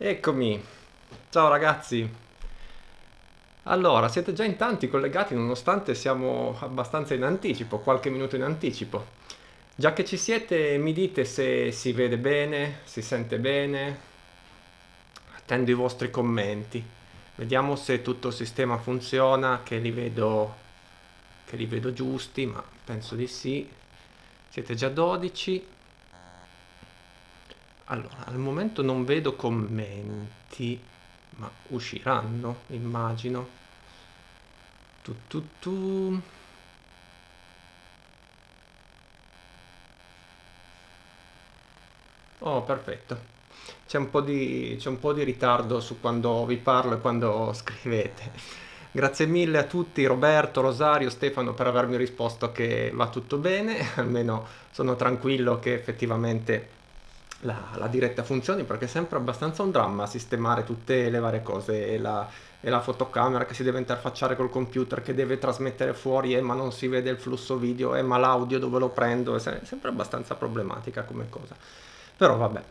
Eccomi, ciao ragazzi. Allora, siete già in tanti collegati nonostante siamo abbastanza in anticipo, qualche minuto in anticipo. Già che ci siete mi dite se si vede bene, si sente bene. Attendo i vostri commenti. Vediamo se tutto il sistema funziona, che li vedo, che li vedo giusti, ma penso di sì. Siete già 12. Allora, al momento non vedo commenti, ma usciranno, immagino. Tu, tu, tu. Oh, perfetto. C'è un, un, po' di ritardo su quando vi parlo e quando scrivete. Grazie mille a tutti, Roberto, Rosario, Stefano, per avermi risposto che va tutto bene, almeno sono tranquillo che effettivamente la, la, diretta funzioni perché è sempre abbastanza un dramma sistemare tutte le varie cose e la, e la, fotocamera che si deve interfacciare col computer che deve trasmettere fuori eh, ma non si vede il flusso video eh, ma l'audio dove lo prendo è sempre abbastanza problematica come cosa però vabbè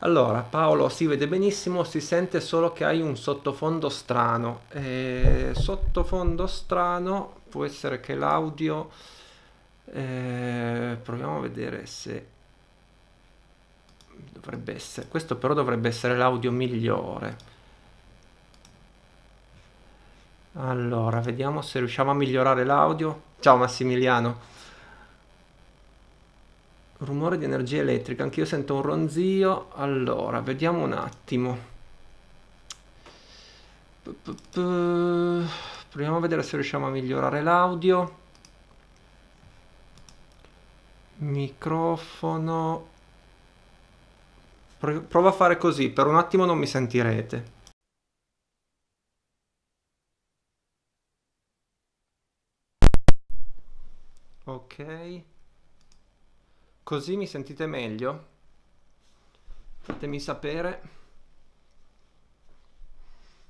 allora Paolo si vede benissimo si sente solo che hai un sottofondo strano eh, sottofondo strano può essere che l'audio eh, proviamo a vedere se dovrebbe essere, questo però dovrebbe essere l'audio migliore. Allora, vediamo se riusciamo a migliorare l'audio. Ciao Massimiliano. Rumore di energia elettrica, anch'io sento un ronzio. Allora, vediamo un attimo. Proviamo a vedere se riusciamo a migliorare l'audio. Microfono Pro- prova a fare così, per un attimo non mi sentirete. Ok. Così mi sentite meglio? Fatemi sapere.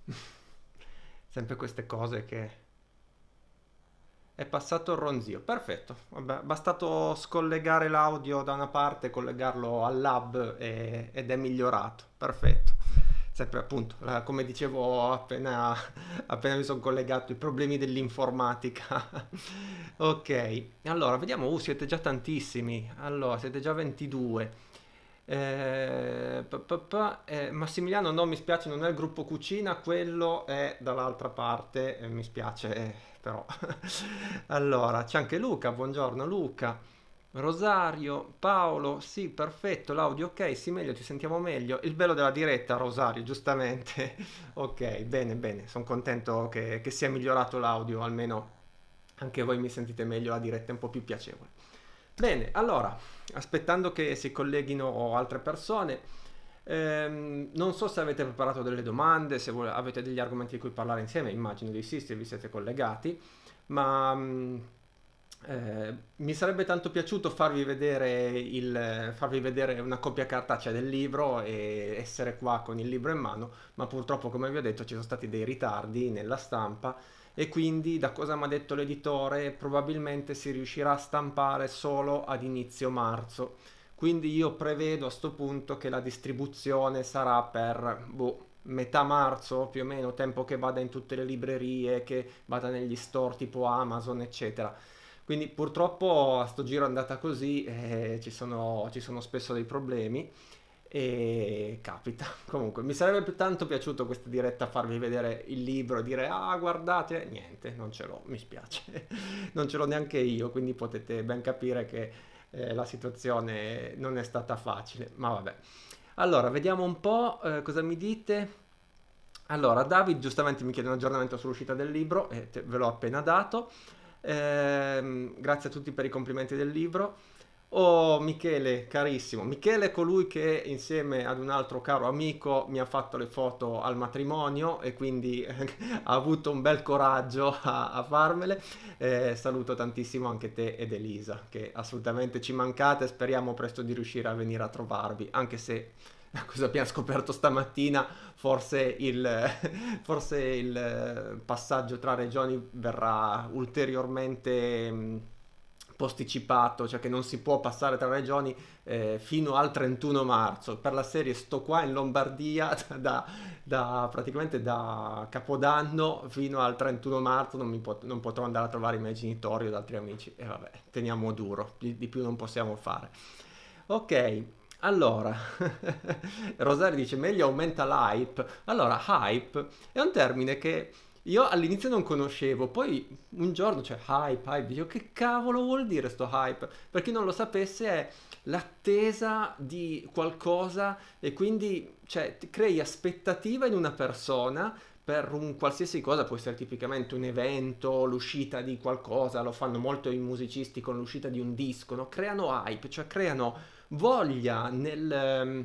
Sempre queste cose che è passato il ronzio, perfetto. Vabbè, bastato scollegare l'audio da una parte, collegarlo al lab e, ed è migliorato, perfetto. Sempre appunto, come dicevo appena, appena mi sono collegato, i problemi dell'informatica. ok, allora vediamo, uh, siete già tantissimi, allora siete già 22. Eh, p- p- p- eh, Massimiliano, no, mi spiace, non è il gruppo cucina, quello è dall'altra parte, eh, mi spiace eh, però. allora, c'è anche Luca, buongiorno Luca. Rosario, Paolo, sì, perfetto, l'audio ok, sì, meglio, ci sentiamo meglio. Il bello della diretta, Rosario, giustamente. ok, bene, bene, sono contento che, che sia migliorato l'audio, almeno anche voi mi sentite meglio, la diretta è un po' più piacevole. Bene, allora, aspettando che si colleghino altre persone, ehm, non so se avete preparato delle domande, se avete degli argomenti di cui parlare insieme, immagino di sì, se vi siete collegati, ma... Mh, mm, eh, mi sarebbe tanto piaciuto farvi vedere, il, farvi vedere, una copia cartacea del libro e essere qua con il libro in mano, ma purtroppo come vi ho detto ci sono stati dei ritardi nella stampa e quindi da cosa mi ha detto l'editore probabilmente si riuscirà a stampare solo ad inizio marzo. Quindi io prevedo a questo punto che la distribuzione sarà per boh, metà marzo più o meno, tempo che vada in tutte le librerie, che vada negli store tipo Amazon eccetera quindi purtroppo a sto giro è andata così, eh, ci, sono, ci sono spesso dei problemi e capita. Comunque, mi sarebbe tanto piaciuto questa diretta farvi vedere il libro, e dire ah guardate, niente, non ce l'ho, mi spiace, non ce l'ho neanche io, quindi potete ben capire che eh, la situazione non è stata facile, ma vabbè. Allora, vediamo un po' eh, cosa mi dite. Allora, David giustamente mi chiede un aggiornamento sull'uscita del libro, e eh, ve l'ho appena dato. Eh, grazie a tutti per i complimenti del libro. Oh Michele, carissimo. Michele è colui che insieme ad un altro caro amico mi ha fatto le foto al matrimonio e quindi ha avuto un bel coraggio a, a farmele. Eh, saluto tantissimo anche te ed Elisa, che assolutamente ci mancate. Speriamo presto di riuscire a venire a trovarvi, anche se cosa abbiamo scoperto stamattina, forse il, forse il eh, passaggio tra regioni verrà ulteriormente mm, posticipato, cioè che non si può passare tra regioni eh, fino al 31 marzo. Per la serie sto qua in Lombardia da, da praticamente da Capodanno fino al 31 marzo, non, pot- non, potrò andare a trovare i miei genitori o altri amici. E vabbè, teniamo duro, di, di più non possiamo fare. Ok, allora, Rosario dice meglio aumenta l'hype. Allora, hype è un termine che io all'inizio non conoscevo, poi un giorno c'è cioè, hype, hype, dico che cavolo vuol dire sto hype? Per chi non lo sapesse è l'attesa di qualcosa e quindi cioè, crei aspettativa in una persona per un qualsiasi cosa, può essere tipicamente un evento, l'uscita di qualcosa, lo fanno molto i musicisti con l'uscita di un disco, no? creano hype, cioè creano voglia nel ehm,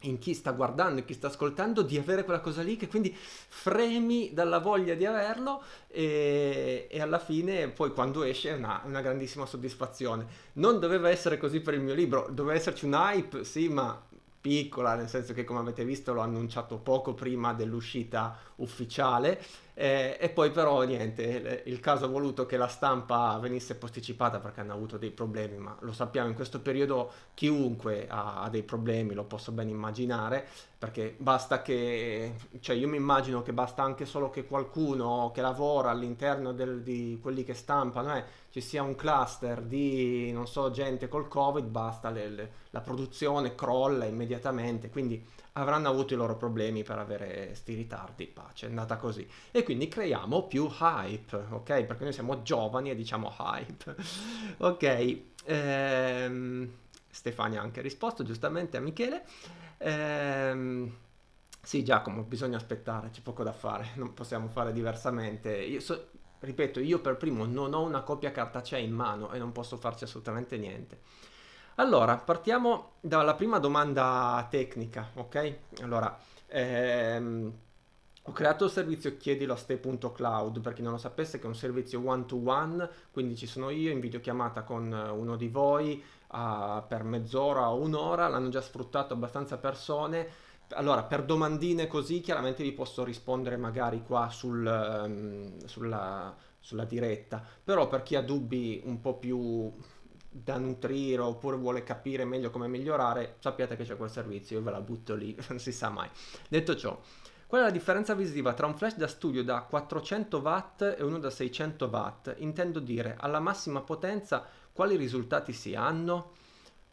in chi sta guardando, in chi sta ascoltando, di avere quella cosa lì che quindi fremi dalla voglia di averlo e, e alla fine poi quando esce è una, una, grandissima soddisfazione. Non doveva essere così per il mio libro, doveva esserci un hype, sì, ma piccola, nel senso che come avete visto l'ho annunciato poco prima dell'uscita ufficiale eh, e poi però niente, il caso ha voluto che la stampa venisse posticipata perché hanno avuto dei problemi, ma lo sappiamo in questo periodo chiunque ha, ha dei problemi, lo posso ben immaginare, perché basta che, cioè io mi immagino che basta anche solo che qualcuno che lavora all'interno del, di quelli che stampano, eh, ci sia un cluster di, non so, gente col covid, basta, le, le, la produzione crolla immediatamente, quindi avranno avuto i loro problemi per avere sti ritardi, pace, è andata così. E quindi creiamo più hype, ok? Perché noi siamo giovani e diciamo hype, ok? Ehm, Stefania ha anche risposto giustamente a Michele. Ehm, sì Giacomo, bisogna aspettare, c'è poco da fare, non possiamo fare diversamente. Io so, ripeto, io per primo non ho una copia cartacea in mano e non posso farci assolutamente niente. Allora, partiamo dalla prima domanda tecnica, ok? Allora, ehm, ho creato il servizio chiedilo a ste.cloud, per chi non lo sapesse che è un servizio one-to-one, quindi ci sono io in videochiamata con eh, uno di voi uh, per mezz'ora o un'ora, l'hanno già sfruttato abbastanza persone, allora, per domandine così chiaramente vi posso rispondere magari qua sul, ehm, sulla, sulla diretta, però per chi ha dubbi un po' più da nutrire oppure vuole capire meglio come migliorare, sappiate che c'è quel servizio, io ve la butto lì, non si sa mai. Detto ciò, Qual è la differenza visiva tra un flash da studio da 400 watt e uno da 600 watt? Intendo dire, alla massima potenza quali risultati si hanno?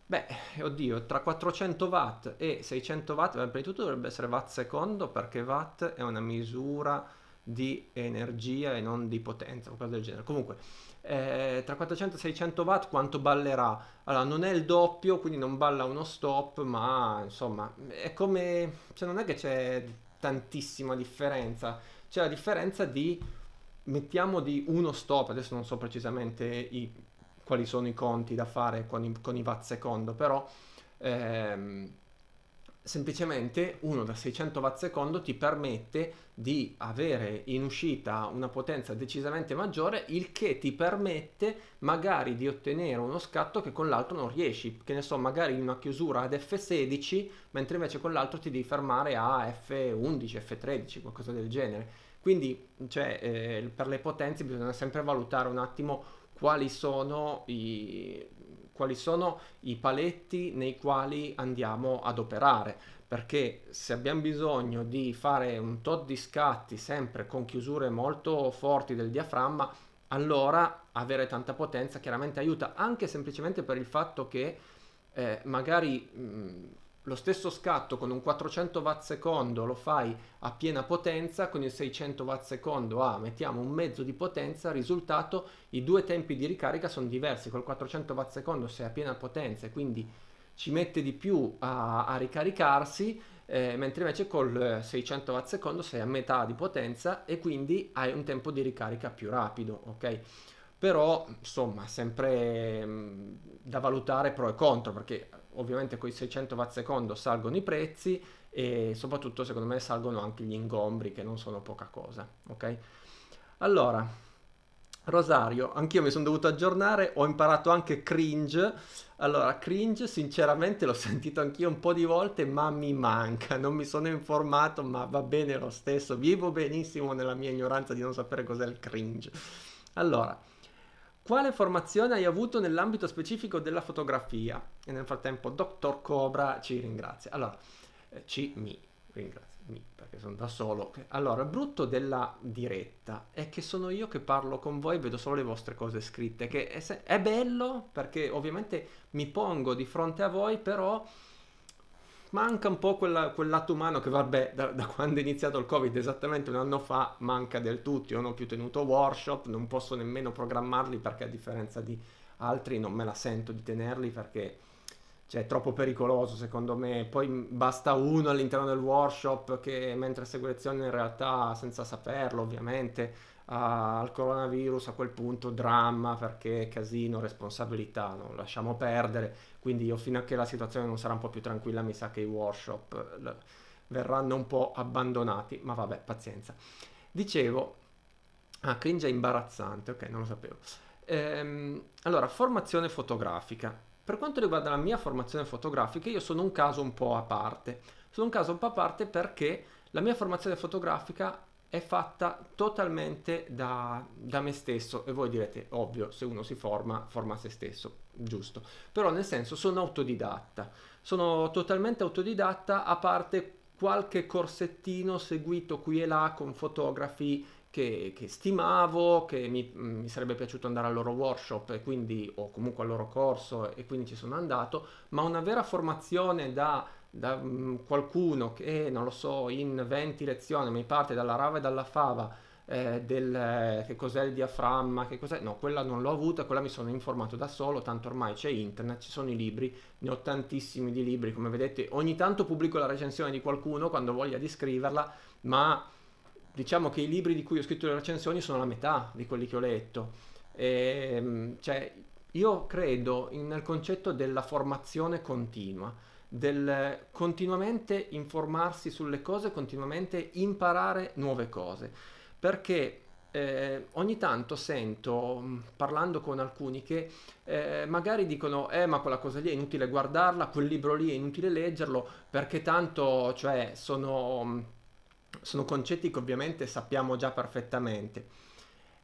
Beh, oddio, tra 400 watt e 600 watt, prima di tutto dovrebbe essere watt secondo perché watt è una misura di energia e non di potenza, o qualcosa del genere. Comunque, eh, tra 400 e 600 watt quanto ballerà. Allora, non è il doppio, quindi non balla uno stop, ma insomma, è come... Cioè, non è che c'è tantissima differenza. C'è la differenza di, mettiamo di uno stop, adesso non so precisamente i, quali sono i conti da fare con i, con i watt secondo, però... Ehm, semplicemente uno da 600 watt secondo ti permette di avere in uscita una potenza decisamente maggiore il che ti permette magari di ottenere uno scatto che con l'altro non riesci che ne so magari in una chiusura ad f16 mentre invece con l'altro ti devi fermare a f11 f13 qualcosa del genere quindi cioè, eh, per le potenze bisogna sempre valutare un attimo quali sono i, quali sono i paletti nei quali andiamo ad operare perché se abbiamo bisogno di fare un tot di scatti sempre con chiusure molto forti del diaframma allora avere tanta potenza chiaramente aiuta anche semplicemente per il fatto che eh, magari mh, mm, lo stesso scatto con un 400 watt secondo lo fai a piena potenza, con il 600 watt secondo a, mettiamo un mezzo di potenza, risultato i due tempi di ricarica sono diversi, col 400 watt secondo sei a piena potenza e quindi ci mette di più a, a ricaricarsi, eh, mentre invece col 600 watt secondo sei a metà di potenza e quindi hai un tempo di ricarica più rapido, ok? Però insomma sempre mh, mm, da valutare pro e contro perché ovviamente con i 600 watt/secondo salgono i prezzi e soprattutto secondo me salgono anche gli ingombri che non sono poca cosa, ok? Allora, Rosario, anch'io mi sono dovuto aggiornare, ho imparato anche cringe. Allora, cringe sinceramente l'ho sentito anch'io un po' di volte, ma mi manca, non mi sono informato, ma va bene lo stesso, vivo benissimo nella mia ignoranza di non sapere cos'è il cringe. Allora, quale formazione hai avuto nell'ambito specifico della fotografia? E nel frattempo, dottor Cobra ci ringrazia. Allora, eh, ci mi ringrazio, mi, perché sono da solo. Allora, il brutto della diretta è che sono io che parlo con voi, e vedo solo le vostre cose scritte, che è, è bello perché ovviamente mi pongo di fronte a voi, però manca un po' quella, quel lato umano che vabbè da, da, quando è iniziato il covid esattamente un anno fa manca del tutto, io non ho più tenuto workshop, non posso nemmeno programmarli perché a differenza di altri non me la sento di tenerli perché cioè, è troppo pericoloso secondo me, poi basta uno all'interno del workshop che mentre segue lezione in realtà senza saperlo ovviamente a, al coronavirus, a quel punto dramma perché casino, responsabilità, non lasciamo perdere. Quindi io fino a che la situazione non sarà un po' più tranquilla mi sa che i workshop eh, l- verranno un po' abbandonati, ma vabbè, pazienza. Dicevo, ah, cringe è imbarazzante, ok, non lo sapevo. Ehm, allora, formazione fotografica. Per quanto riguarda la mia formazione fotografica, io sono un caso un po' a parte. Sono un caso un po' a parte perché la mia formazione fotografica è fatta totalmente da, da, me stesso e voi direte ovvio se uno si forma forma se stesso giusto però nel senso sono autodidatta sono totalmente autodidatta a parte qualche corsettino seguito qui e là con fotografi che, che stimavo che mi, mm, mi, sarebbe piaciuto andare al loro workshop e quindi o comunque al loro corso e quindi ci sono andato ma una vera formazione da da mm, qualcuno che, non lo so, in 20 lezioni mi parte dalla rava e dalla fava eh, del eh, che cos'è il diaframma, che cos'è, no, quella non l'ho avuta, quella mi sono informato da solo, tanto ormai c'è internet, ci sono i libri, ne ho tantissimi di libri, come vedete, ogni tanto pubblico la recensione di qualcuno quando voglia di scriverla, ma diciamo che i libri di cui ho scritto le recensioni sono la metà di quelli che ho letto. E, ehm, cioè, io credo in, nel concetto della formazione continua del continuamente informarsi sulle cose, continuamente imparare nuove cose, perché eh, ogni tanto sento, mm, parlando con alcuni, che eh, magari dicono, eh ma quella cosa lì è inutile guardarla, quel libro lì è inutile leggerlo, perché tanto, cioè, sono, mm, sono concetti che ovviamente sappiamo già perfettamente.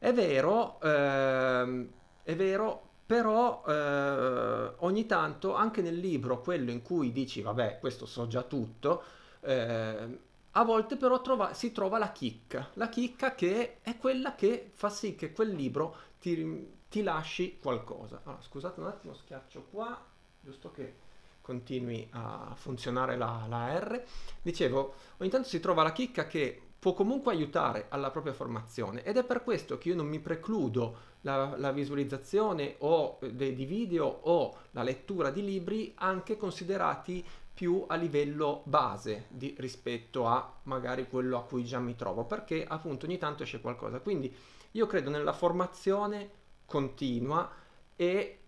È vero, eh, è vero, però eh, ogni tanto anche nel libro, quello in cui dici vabbè questo so già tutto, eh, a volte però trova, si trova la chicca, la chicca che è quella che fa sì che quel libro ti, ti lasci qualcosa. Allora, scusate un attimo, schiaccio qua, giusto che continui a funzionare la, la R. Dicevo, ogni tanto si trova la chicca che può comunque aiutare alla propria formazione ed è per questo che io non mi precludo la, la visualizzazione o eh, de, di video o la lettura di libri anche considerati più a livello base di, rispetto a magari quello a cui già mi trovo perché appunto ogni tanto esce qualcosa quindi io credo nella formazione continua e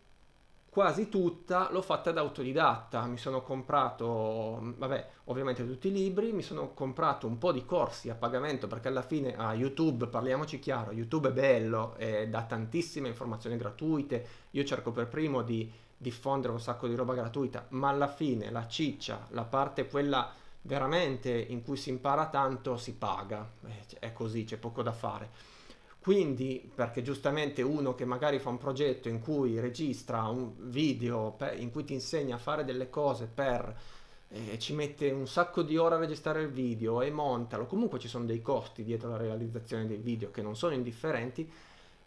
quasi tutta l'ho fatta da autodidatta, mi sono comprato, vabbè, ovviamente tutti i libri, mi sono comprato un po' di corsi a pagamento perché alla fine a ah, YouTube, parliamoci chiaro, YouTube è bello, eh, dà tantissime informazioni gratuite, io cerco per primo di diffondere un sacco di roba gratuita, ma alla fine la ciccia, la parte quella veramente in cui si impara tanto, si paga, eh, è così, c'è poco da fare. Quindi, perché giustamente uno che magari fa un progetto in cui registra un video per, in cui ti insegna a fare delle cose per eh, ci mette un sacco di ore a registrare il video e montalo, comunque ci sono dei costi dietro la realizzazione dei video che non sono indifferenti.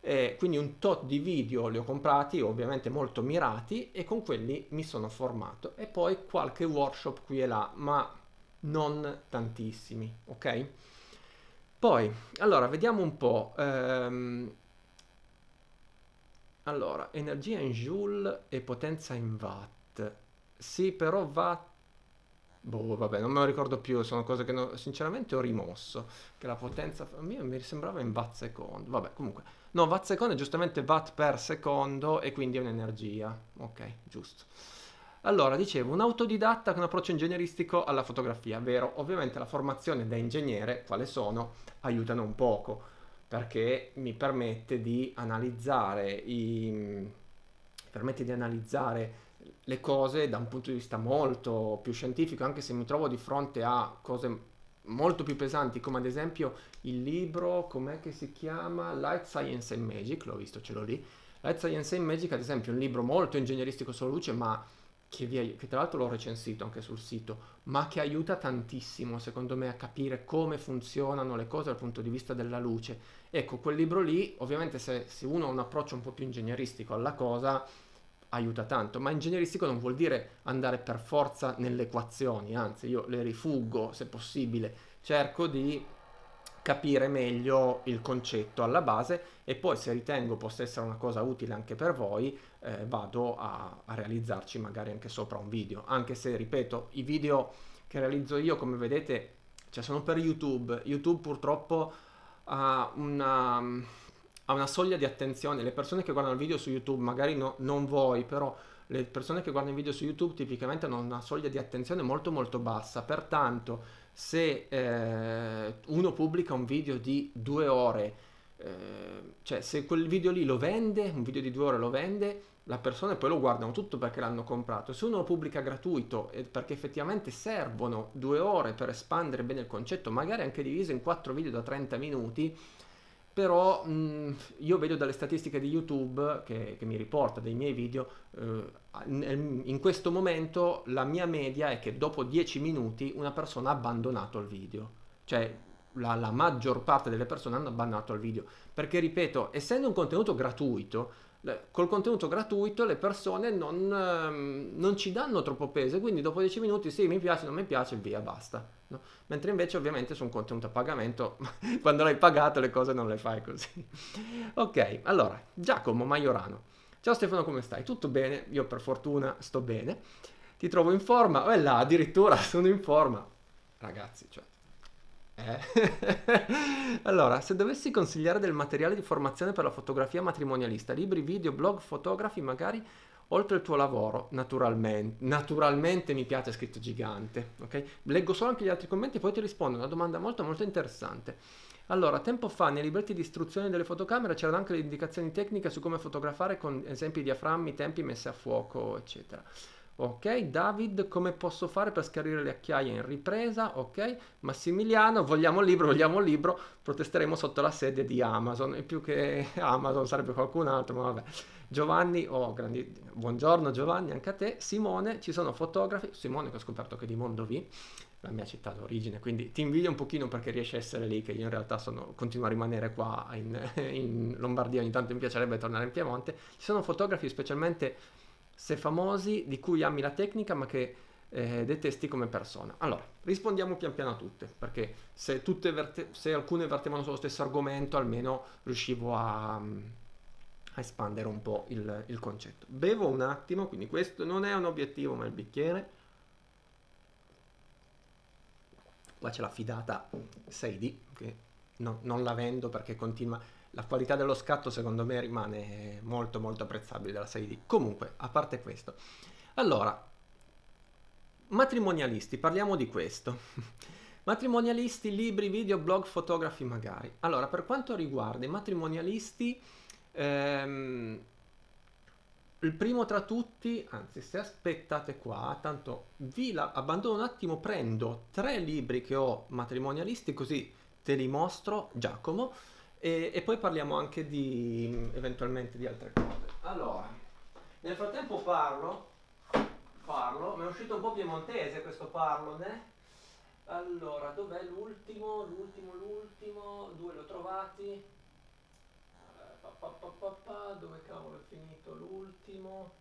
Eh, quindi un tot di video li ho comprati, ovviamente molto mirati, e con quelli mi sono formato. E poi qualche workshop qui e là, ma non tantissimi, ok? Poi, allora, vediamo un po'. Ehm, allora, energia in joule e potenza in watt. Sì, però watt... Boh, vabbè, non me lo ricordo più, sono cose che no, sinceramente ho rimosso. Che la potenza... Mio, mi sembrava in watt secondo. Vabbè, comunque. No, watt secondo è giustamente watt per secondo e quindi è un'energia. Ok, giusto. Allora, dicevo, un autodidatta con approccio ingegneristico alla fotografia, vero? Ovviamente la formazione da ingegnere, quale sono, aiutano un poco, perché mi permette di analizzare, i, permette di analizzare le cose da un punto di vista molto più scientifico, anche se mi trovo di fronte a cose molto più pesanti, come ad esempio il libro, com'è che si chiama? Light Science and Magic, l'ho visto, ce l'ho lì. Light Science and Magic, ad esempio, è un libro molto ingegneristico sulla luce, ma che, vi, che tra l'altro l'ho recensito anche sul sito, ma che aiuta tantissimo secondo me a capire come funzionano le cose dal punto di vista della luce. Ecco, quel libro lì, ovviamente se, se uno ha un approccio un po' più ingegneristico alla cosa, aiuta tanto, ma ingegneristico non vuol dire andare per forza nelle equazioni, anzi io le rifuggo se possibile, cerco di capire meglio il concetto alla base e poi se ritengo possa essere una cosa utile anche per voi eh, vado a, a realizzarci magari anche sopra un video anche se ripeto i video che realizzo io come vedete cioè sono per youtube youtube purtroppo ha una, ha una soglia di attenzione le persone che guardano il video su youtube magari no, non voi però le persone che guardano i video su youtube tipicamente hanno una soglia di attenzione molto molto bassa pertanto se eh, uno pubblica un video di due ore, eh, cioè se quel video lì lo vende, un video di due ore lo vende, la persona poi lo guardano tutto perché l'hanno comprato. Se uno lo pubblica gratuito, eh, perché effettivamente servono due ore per espandere bene il concetto, magari anche diviso in quattro video da 30 minuti, però mh, mm, io vedo dalle statistiche di YouTube che, che mi riporta dei miei video, eh, in questo momento la mia media è che dopo 10 minuti una persona ha abbandonato il video, cioè la, la maggior parte delle persone hanno abbandonato il video, perché ripeto, essendo un contenuto gratuito, col contenuto gratuito le persone non, ehm, non, ci danno troppo peso, quindi dopo 10 minuti sì, mi piace, non mi piace, via, basta. No? Mentre invece ovviamente su un contenuto a pagamento, quando l'hai pagato le cose non le fai così. ok, allora, Giacomo Maiorano. Ciao Stefano, come stai? Tutto bene? Io per fortuna sto bene. Ti trovo in forma? Oh, là, addirittura sono in forma. Ragazzi, cioè, eh. allora, se dovessi consigliare del materiale di formazione per la fotografia matrimonialista, libri, video, blog, fotografi, magari oltre il tuo lavoro, naturalmente, naturalmente mi piace scritto gigante, ok? Leggo solo anche gli altri commenti e poi ti rispondo, una domanda molto molto interessante. Allora, tempo fa nei libretti di istruzione delle fotocamere c'erano anche le indicazioni tecniche su come fotografare con esempi diaframmi, tempi, messe a fuoco, eccetera ok David come posso fare per scaricare le acchiaie in ripresa ok Massimiliano vogliamo il libro vogliamo il libro protesteremo sotto la sede di Amazon e più che Amazon sarebbe qualcun altro ma vabbè Giovanni oh grandi buongiorno Giovanni anche a te Simone ci sono fotografi Simone che ho scoperto che è di Mondovì la mia città d'origine quindi ti invidio un pochino perché riesci a essere lì che io in realtà sono, continuo a rimanere qua in, in Lombardia ogni tanto mi piacerebbe tornare in Piemonte ci sono fotografi specialmente se famosi di cui ami la tecnica ma che eh, detesti come persona. Allora, rispondiamo pian piano a tutte, perché se, tutte verte- se alcune vertevano sullo stesso argomento almeno riuscivo a, mm, a espandere un po' il, il concetto. Bevo un attimo, quindi questo non è un obiettivo ma il bicchiere. Qua c'è la fidata 6D che No, non la vendo perché continua la qualità dello scatto secondo me rimane molto molto apprezzabile dalla 6D. Comunque, a parte questo. Allora, matrimonialisti, parliamo di questo. matrimonialisti, libri, video, blog, fotografi magari. Allora, per quanto riguarda i matrimonialisti, ehm, il primo tra tutti, anzi se aspettate qua, tanto vi la, abbandono un attimo, prendo tre libri che ho matrimonialisti così te li mostro, Giacomo. E, e, poi parliamo anche di eventualmente di altre cose. Allora, nel frattempo parlo, parlo, mi è uscito un po' piemontese questo parlo, ne? Allora, dov'è l'ultimo? L'ultimo, l'ultimo, due l'ho trovati. Eh, pa, pa, pa, dove cavolo è finito l'ultimo?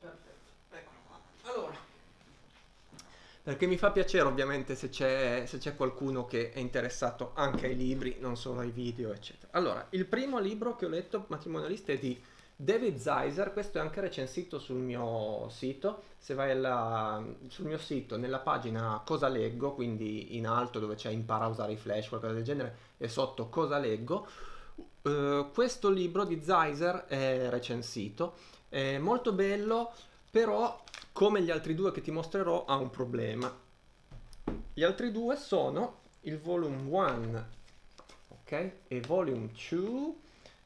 Perfetto, eccolo qua. Allora, perché mi fa piacere ovviamente se c'è, se c'è, qualcuno che è interessato anche ai libri, non solo ai video, eccetera. Allora, il primo libro che ho letto, Matrimonialista, è di David Zeiser, questo è anche recensito sul mio sito, se vai alla, sul mio sito nella pagina Cosa leggo, quindi in alto dove c'è impara a usare i flash, qualcosa del genere, e sotto Cosa leggo, uh, questo libro di Zeiser è recensito, è molto bello, però come gli altri due che ti mostrerò ha un problema. Gli altri due sono il volume 1 ok? e volume 2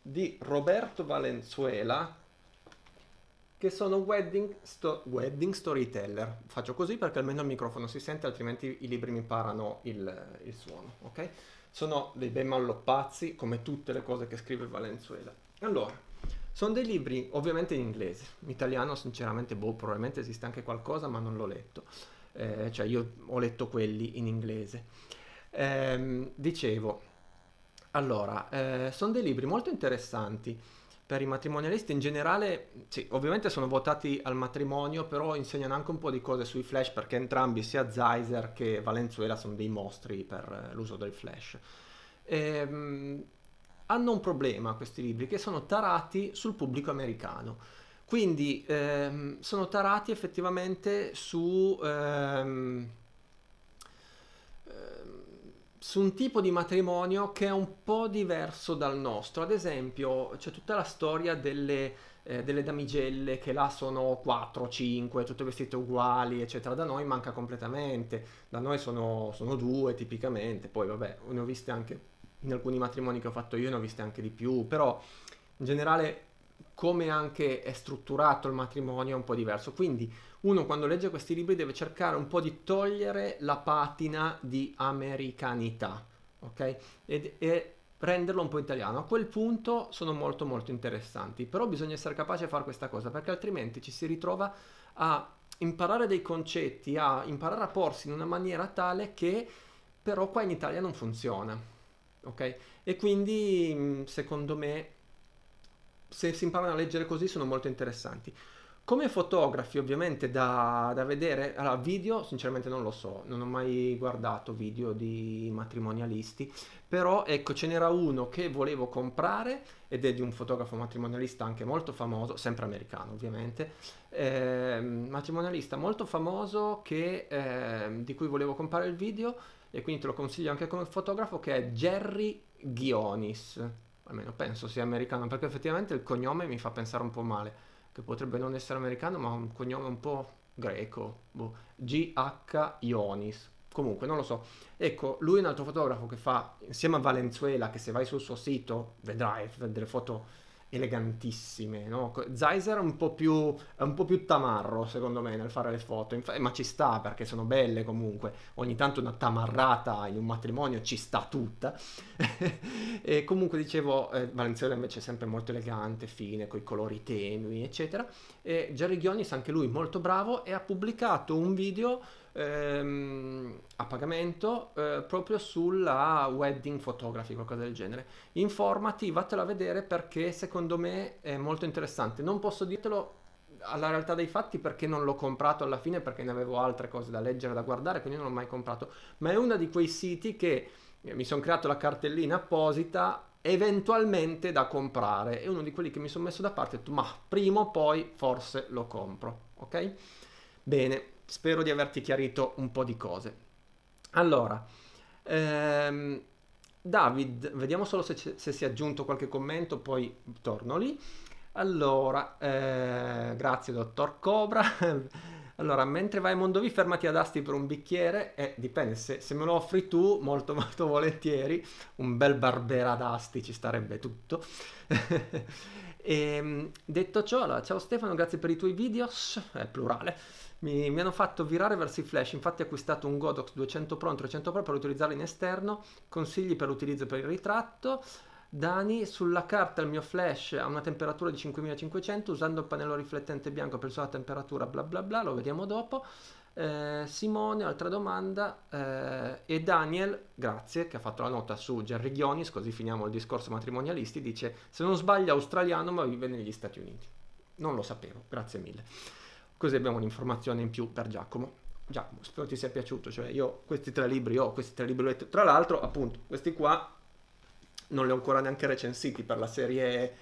di Roberto Valenzuela che sono wedding, sto wedding, storyteller. Faccio così perché almeno il microfono si sente, altrimenti i libri mi imparano il, il suono, ok? Sono dei bei malloppazzi, come tutte le cose che scrive Valenzuela. Allora, sono dei libri ovviamente in inglese, in italiano sinceramente boh, probabilmente esiste anche qualcosa ma non l'ho letto, eh, cioè io ho letto quelli in inglese. Eh, dicevo, allora, eh, sono dei libri molto interessanti per i matrimonialisti in generale, sì, ovviamente sono votati al matrimonio, però insegnano anche un po' di cose sui flash perché entrambi, sia Zeiser che Valenzuela, sono dei mostri per eh, l'uso del flash. E, ehm, hanno un problema questi libri, che sono tarati sul pubblico americano. Quindi ehm, sono tarati effettivamente su, ehm, ehm, su, un tipo di matrimonio che è un po' diverso dal nostro. Ad esempio c'è tutta la storia delle, eh, delle damigelle che là sono 4, 5, tutte vestite uguali, eccetera. Da noi manca completamente, da noi sono, sono due tipicamente, poi vabbè, ne ho viste anche in alcuni matrimoni che ho fatto io ne ho viste anche di più, però in generale come anche è strutturato il matrimonio è un po' diverso. Quindi uno quando legge questi libri deve cercare un po' di togliere la patina di americanità, ok? E, e renderlo un po' italiano. A quel punto sono molto molto interessanti, però bisogna essere capaci di fare questa cosa, perché altrimenti ci si ritrova a imparare dei concetti, a imparare a porsi in una maniera tale che però qua in Italia non funziona ok? E quindi mm, secondo me se si imparano a leggere così sono molto interessanti. Come fotografi ovviamente da, da vedere, allora video sinceramente non lo so, non ho mai guardato video di matrimonialisti, però ecco ce n'era uno che volevo comprare ed è di un fotografo matrimonialista anche molto famoso, sempre americano ovviamente, eh, matrimonialista molto famoso che, eh, di cui volevo comprare il video e quindi te lo consiglio anche come fotografo che è Jerry Ghionis almeno penso sia americano perché effettivamente il cognome mi fa pensare un po' male che potrebbe non essere americano ma un cognome un po' greco boh. GH Ionis comunque non lo so ecco lui è un altro fotografo che fa insieme a Valenzuela che se vai sul suo sito vedrai delle foto elegantissime, no? Zeiser è un, po più, è un po' più tamarro, secondo me, nel fare le foto, Inf- ma ci sta perché sono belle comunque. Ogni tanto una tamarrata in un matrimonio ci sta tutta. e comunque dicevo, eh, Valenzuela invece è sempre molto elegante, fine, con i colori tenui, eccetera. E Jerry Ghionis, anche lui molto bravo, e ha pubblicato un video ehm, a pagamento eh, proprio sulla wedding photography, qualcosa del genere. Informati, vattelo a vedere perché secondo me è molto interessante. Non posso dirtelo alla realtà dei fatti perché non l'ho comprato alla fine perché ne avevo altre cose da leggere, da guardare, quindi non l'ho mai comprato, ma è uno di quei siti che eh, mi sono creato la cartellina apposita eventualmente da comprare. È uno di quelli che mi sono messo da parte, ho detto, ma prima o poi forse lo compro, ok? Bene, Spero di averti chiarito un po' di cose. Allora, ehm, David, vediamo solo se, se si è aggiunto qualche commento, poi torno lì. Allora, eh, grazie dottor Cobra. Allora, mentre vai a Mondovi, fermati ad Asti per un bicchiere. Eh, dipende, se, se, me lo offri tu, molto molto volentieri. Un bel barbera ad Asti ci starebbe tutto. e, ehm, detto ciò, allora, ciao Stefano, grazie per i tuoi video. È plurale mi, mi, hanno fatto virare verso i flash, infatti ho acquistato un Godox 200 Pro e un 300 Pro per utilizzarlo in esterno, consigli per l'utilizzo per il ritratto, Dani, sulla carta il mio flash ha una temperatura di 5500, usando il pannello riflettente bianco per la temperatura, bla bla bla, lo vediamo dopo. Eh, Simone, altra domanda, eh, e Daniel, grazie, che ha fatto la nota su Gerry Ghionis, così finiamo il discorso matrimonialisti, dice, se non sbaglio australiano ma vive negli Stati Uniti. Non lo sapevo, grazie mille così abbiamo un'informazione in più per Giacomo. Giacomo, spero ti sia piaciuto, cioè io questi tre libri ho, questi tre libri ho letto, tra l'altro appunto questi qua non li ho ancora neanche recensiti per la serie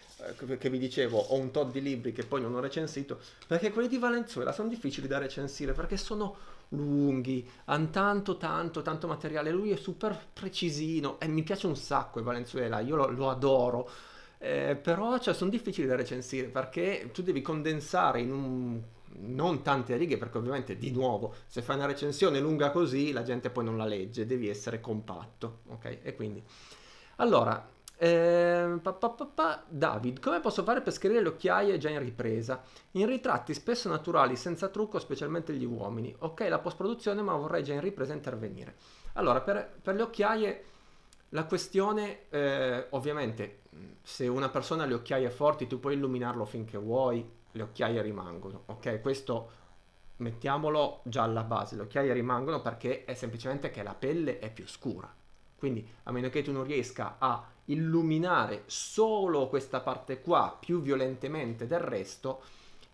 eh, che vi dicevo, ho un tot di libri che poi non ho recensito, perché quelli di Valenzuela sono difficili da recensire perché sono lunghi, hanno tanto tanto tanto materiale, lui è super precisino e mi piace un sacco Valenzuela, io lo, lo adoro, eh, però cioè, sono difficili da recensire perché tu devi condensare in un non tante righe perché ovviamente di nuovo se fai una recensione lunga così la gente poi non la legge, devi essere compatto, ok? E quindi allora eh, pa, pa, pa, David, come posso fare per scrivere le occhiaie già in ripresa? In ritratti spesso naturali, senza trucco, specialmente gli uomini. Ok, la post-produzione, ma vorrei già in ripresa intervenire. Allora, per, per le occhiaie, la questione, eh, ovviamente, se una persona ha le occhiaie forti, tu puoi illuminarlo finché vuoi, le occhiaie rimangono, ok? Questo mettiamolo già alla base, le occhiaie rimangono perché è semplicemente che la pelle è più scura. Quindi a meno che tu non riesca a illuminare solo questa parte qua più violentemente del resto,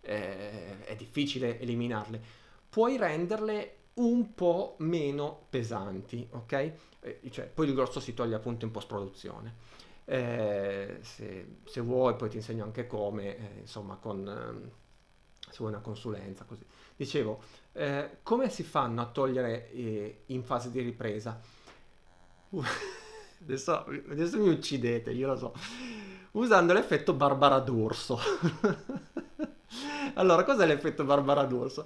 eh, è difficile eliminarle. Puoi renderle un po' meno pesanti, ok? Eh, cioè, poi il grosso si toglie appunto in post-produzione eh, se, se, vuoi poi ti insegno anche come, eh, insomma, con, ehm, se vuoi una consulenza, così. Dicevo, eh, come si fanno a togliere eh, in fase di ripresa? Uh, adesso, adesso mi uccidete, io lo so. Usando l'effetto Barbara d'Urso. allora, cos'è l'effetto Barbara d'Urso?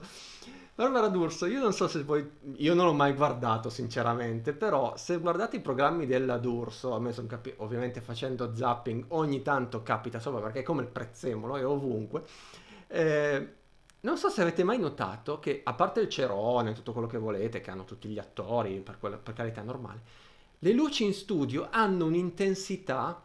Allora D'Urso, io non so se voi, io non l'ho mai guardato sinceramente, però se guardate i programmi della D'Urso, a me sono capi- ovviamente facendo zapping ogni tanto capita sopra perché è come il prezzemolo, è ovunque. Eh, non so se avete mai notato che, a parte il cerone, e tutto quello che volete, che hanno tutti gli attori, per, quella, per carità normale, le luci in studio hanno un'intensità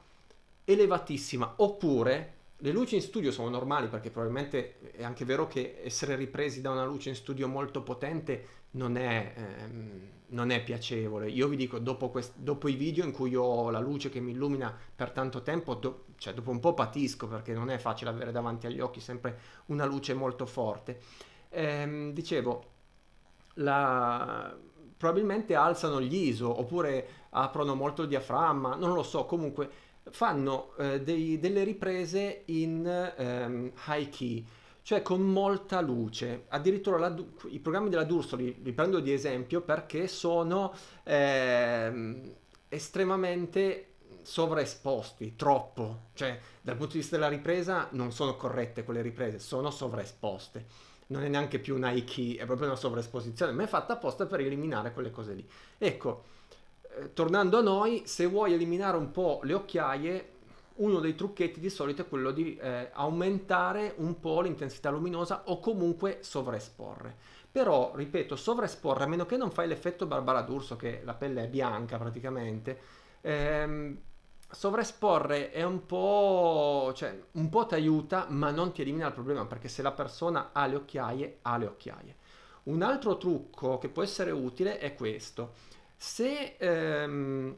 elevatissima, oppure le luci in studio sono normali perché probabilmente è anche vero che essere ripresi da una luce in studio molto potente non è, ehm, non è piacevole. Io vi dico, dopo, quest- dopo, i video in cui ho la luce che mi illumina per tanto tempo, do- cioè dopo un po' patisco perché non è facile avere davanti agli occhi sempre una luce molto forte. Ehm, dicevo, la... probabilmente alzano gli ISO oppure aprono molto il diaframma, non lo so, comunque fanno eh, dei, delle riprese in ehm, high key, cioè con molta luce. Addirittura la, i programmi della D'Urso li, li, prendo di esempio perché sono ehm, estremamente sovraesposti, troppo. Cioè, dal punto di vista della ripresa non sono corrette quelle riprese, sono sovraesposte. Non è neanche più un high key, è proprio una sovraesposizione, ma è fatta apposta per eliminare quelle cose lì. Ecco, eh, tornando a noi, se vuoi eliminare un po' le occhiaie, uno dei trucchetti di solito è quello di eh, aumentare un po' l'intensità luminosa o comunque sovraesporre. Però, ripeto, sovraesporre, a meno che non fai l'effetto Barbara d'Urso, che la pelle è bianca praticamente, ehm, sovraesporre è un po'... cioè, un po' ti aiuta, ma non ti elimina il problema, perché se la persona ha le occhiaie, ha le occhiaie. Un altro trucco che può essere utile è questo. Se, ehm,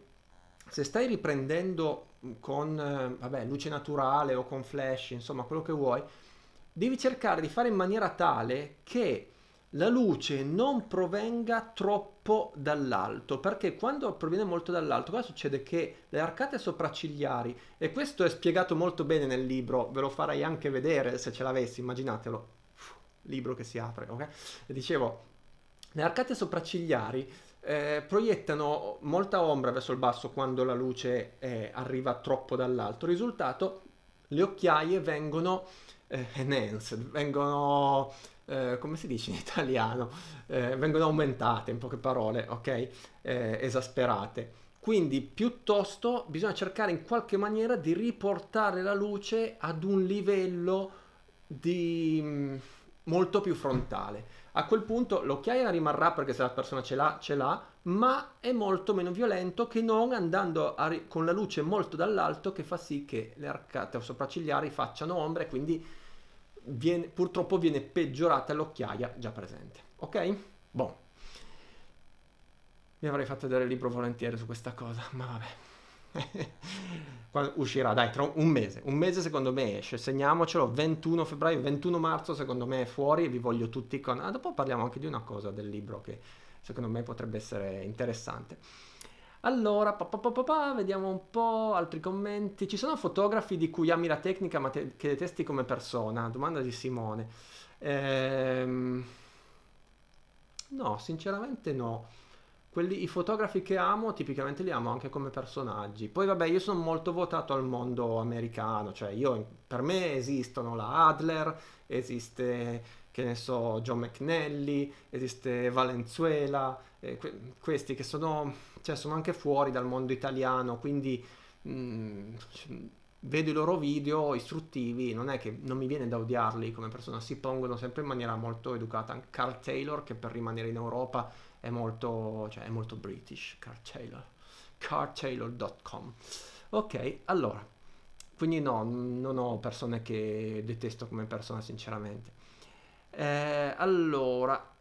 se stai riprendendo con eh, vabbè, luce naturale o con flash, insomma quello che vuoi, devi cercare di fare in maniera tale che la luce non provenga troppo dall'alto, perché quando proviene molto dall'alto, cosa succede? Che le arcate sopraccigliari, e questo è spiegato molto bene nel libro, ve lo farei anche vedere se ce l'avessi, immaginatelo, libro che si apre, ok? dicevo, le arcate sopraccigliari eh, proiettano molta ombra verso il basso quando la luce eh, arriva troppo dall'alto. Risultato, le occhiaie vengono eh, enhanced, vengono, eh, come si dice in italiano, eh, vengono aumentate, in poche parole, ok? Eh, esasperate. Quindi piuttosto bisogna cercare in qualche maniera di riportare la luce ad un livello di, mm, molto più frontale a quel punto l'occhiaia rimarrà perché se la persona ce l'ha, ce l'ha, ma è molto meno violento che non andando ri- con la luce molto dall'alto che fa sì che le arcate sopraccigliari facciano ombre e quindi viene, purtroppo viene peggiorata l'occhiaia già presente. Ok? Boh. Mi avrei fatto vedere il libro volentieri su questa cosa, ma vabbè. uscirà, dai, tra un mese. Un mese secondo me esce, segniamocelo, 21 febbraio, 21 marzo secondo me è fuori e vi voglio tutti con... Ah, dopo parliamo anche di una cosa del libro che secondo me potrebbe essere interessante. Allora, pa, pa, pa, vediamo un po' altri commenti. Ci sono fotografi di cui ami la tecnica ma te- che detesti come persona? Domanda di Simone. Ehm... No, sinceramente no. Quelli, I fotografi che amo, tipicamente li amo anche come personaggi. Poi vabbè, io sono molto votato al mondo americano, cioè io, per me esistono la Adler, esiste che ne so, John McNally, esiste Valenzuela, eh, que- questi che sono, cioè, sono, anche fuori dal mondo italiano, quindi mh, mm, vedo i loro video istruttivi, non è che non mi viene da odiarli come persona, si pongono sempre in maniera molto educata. Carl Taylor, che per rimanere in Europa è molto, cioè, è molto british, Car Taylor. CarTaylor.com. Ok, allora, quindi no, non ho persone che detesto come persona sinceramente. Eh, allora,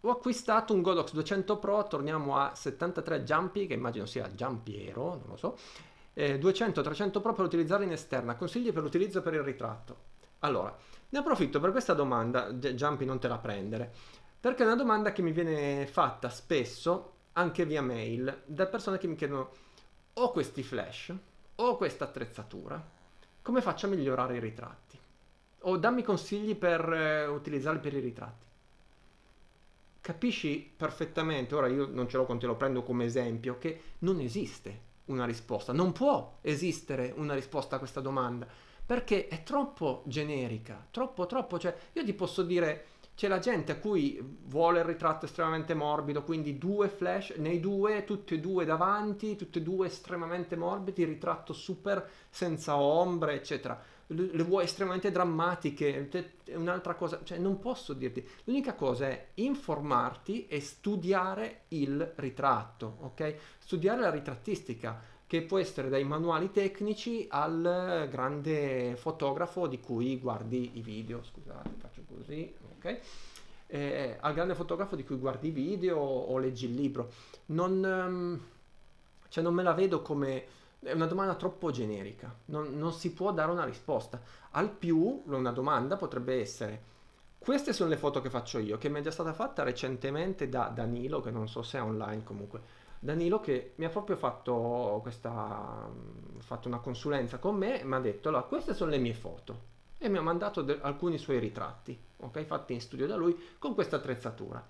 ho acquistato un Godox 200 Pro, torniamo a 73 Jumpy, che immagino sia Giampiero, non lo so, eh, 200-300 Pro per utilizzare in esterna, consigli per l'utilizzo per il ritratto. Allora, ne approfitto per questa domanda, Jumpy non te la prendere. Perché è una domanda che mi viene fatta spesso, anche via mail, da persone che mi chiedono ho questi flash, ho questa attrezzatura, come faccio a migliorare i ritratti? O dammi consigli per eh, utilizzarli per i ritratti. Capisci perfettamente, ora io non ce l'ho con te, lo prendo come esempio, che non esiste una risposta, non può esistere una risposta a questa domanda, perché è troppo generica, troppo, troppo, cioè io ti posso dire c'è la gente a cui vuole il ritratto estremamente morbido, quindi due flash, nei due, tutti e due davanti, tutti e due estremamente morbidi, ritratto super senza ombre, eccetera. Le vuoi estremamente drammatiche, è un'altra cosa, cioè non posso dirti. L'unica cosa è informarti e studiare il ritratto, ok? Studiare la ritrattistica, che può essere dai manuali tecnici al grande fotografo di cui guardi i video. Scusate, faccio così ok? Eh, al grande fotografo di cui guardi video o leggi il libro. Non, um, cioè non me la vedo come... è una domanda troppo generica, non, non si può dare una risposta. Al più una domanda potrebbe essere queste sono le foto che faccio io, che mi è già stata fatta recentemente da Danilo, che non so se è online comunque. Danilo che mi ha proprio fatto, questa, fatto una consulenza con me mi ha detto, allora queste sono le mie foto, e mi ha mandato de- alcuni suoi ritratti, okay, fatti in studio da lui con questa attrezzatura.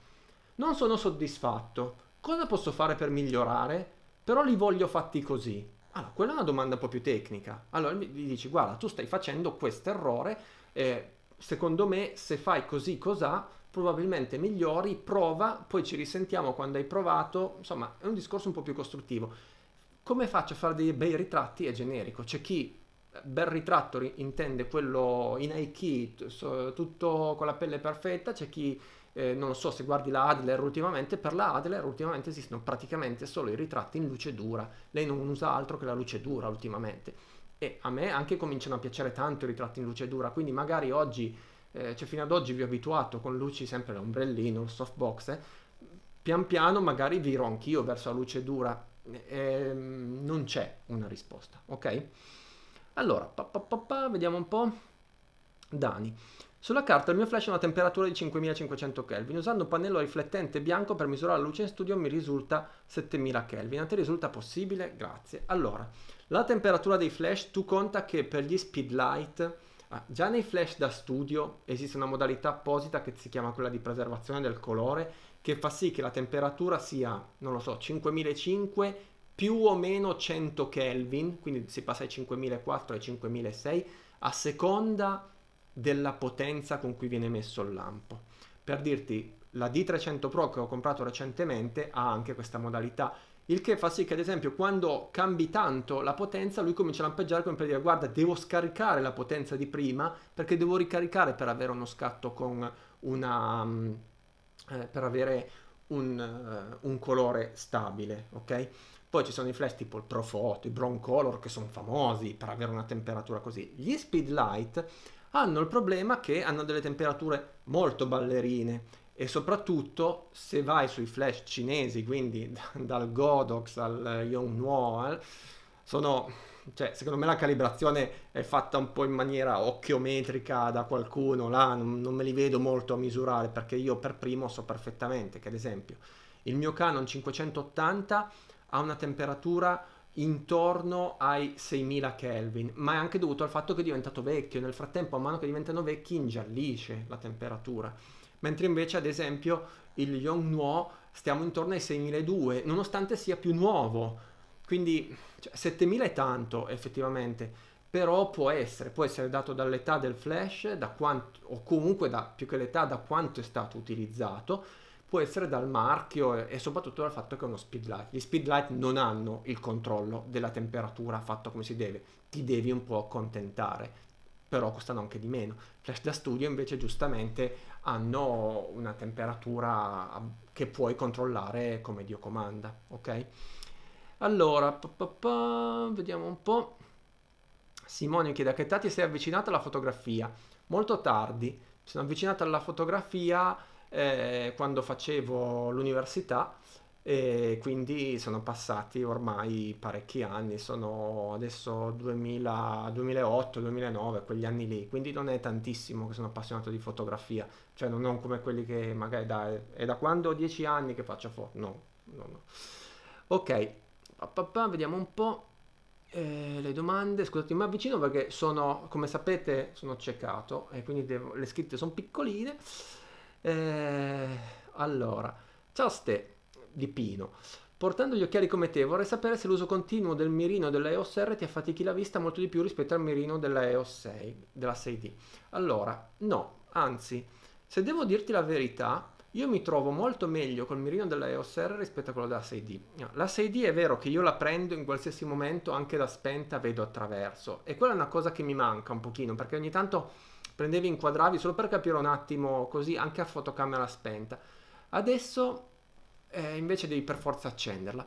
Non sono soddisfatto, cosa posso fare per migliorare? Però li voglio fatti così. Allora, quella è una domanda un po' più tecnica. Allora gli dici, guarda, tu stai facendo questo errore, eh, secondo me se fai così cos'ha, probabilmente migliori, prova, poi ci risentiamo quando hai provato, insomma è un discorso un po' più costruttivo. Come faccio a fare dei bei ritratti? È generico, c'è chi bel ritratto intende quello in Aiki, tutto con la pelle perfetta, c'è chi, eh, non lo so se guardi la Adler ultimamente, per la Adler ultimamente esistono praticamente solo i ritratti in luce dura, lei non usa altro che la luce dura ultimamente e a me anche cominciano a piacere tanto i ritratti in luce dura, quindi magari oggi, eh, cioè fino ad oggi vi ho abituato con luci sempre l'ombrellino, il softbox, eh, pian piano magari viro anch'io verso la luce dura, ehm, non c'è una risposta, ok? Allora, pa, pa, pa, vediamo un po'. Dani. Sulla carta il mio flash ha una temperatura di 5500 Kelvin. Usando un pannello riflettente bianco per misurare la luce in studio mi risulta 7000 Kelvin. A te risulta possibile? Grazie. Allora, la temperatura dei flash, tu conta che per gli speed light, ah, già nei flash da studio esiste una modalità apposita che si chiama quella di preservazione del colore, che fa sì che la temperatura sia, non lo so, 5005 più o meno 100 Kelvin, quindi si passa ai 5004 ai 5006 a seconda della potenza con cui viene messo il lampo. Per dirti, la D300 Pro che ho comprato recentemente ha anche questa modalità, il che fa sì che ad esempio quando cambi tanto la potenza lui comincia a lampeggiare come per dire guarda devo scaricare la potenza di prima perché devo ricaricare per avere uno scatto con una... Mm, eh, per avere un, uh, un colore stabile, ok? Poi ci sono i flash tipo il Profoto, i Broncolor che sono famosi per avere una temperatura così. Gli Speedlight hanno il problema che hanno delle temperature molto ballerine e soprattutto se vai sui flash cinesi, quindi dal Godox al Yongnuo, sono cioè, secondo me la calibrazione è fatta un po' in maniera occhiometrica da qualcuno là, non, non me li vedo molto a misurare perché io per primo so perfettamente che ad esempio il mio Canon 580 a una temperatura intorno ai 6000 Kelvin, ma è anche dovuto al fatto che è diventato vecchio, nel frattempo a mano che diventano vecchi ingiallisce la temperatura, mentre invece ad esempio il Yongnuo stiamo intorno ai 6002, nonostante sia più nuovo, quindi cioè, 7000 è tanto effettivamente, però può essere, può essere dato dall'età del flash, da quanto, o comunque da, più che l'età da quanto è stato utilizzato, può essere dal marchio e, soprattutto dal fatto che è uno speedlight. Gli speedlight non hanno il controllo della temperatura fatto come si deve, ti devi un po' accontentare però costano anche di meno. Flash da studio invece giustamente hanno una temperatura che puoi controllare come Dio comanda, ok? Allora, pa pa pa, vediamo un po'. Simone chiede a che età ti sei avvicinato alla fotografia? Molto tardi, sono avvicinato alla fotografia eh, quando facevo l'università e quindi sono passati ormai parecchi anni, sono adesso 2008, 2009, quegli anni lì, quindi non è tantissimo che sono appassionato di fotografia, cioè non, non come quelli che magari da, è da quando ho 10 anni che faccio foto, no, no, no. Ok, Papà, vediamo un po' eh, le domande, scusate mi avvicino perché sono, come sapete, sono ciecato e quindi devo, le scritte sono piccoline. Eh, allora, ciao Ste di Pino. Portando gli occhiali come te, vorrei sapere se l'uso continuo del mirino della EOS R ti affatichi la vista molto di più rispetto al mirino della EOS 6, della 6D. Allora, no, anzi, se devo dirti la verità, io mi trovo molto meglio col mirino della EOS R rispetto a quello della 6D. La 6D è vero che io la prendo in qualsiasi momento, anche da spenta vedo attraverso, e quella è una cosa che mi manca un pochino, perché ogni tanto prendevi, inquadravi solo per capire un attimo così, anche a fotocamera spenta. Adesso eh, invece devi per forza accenderla.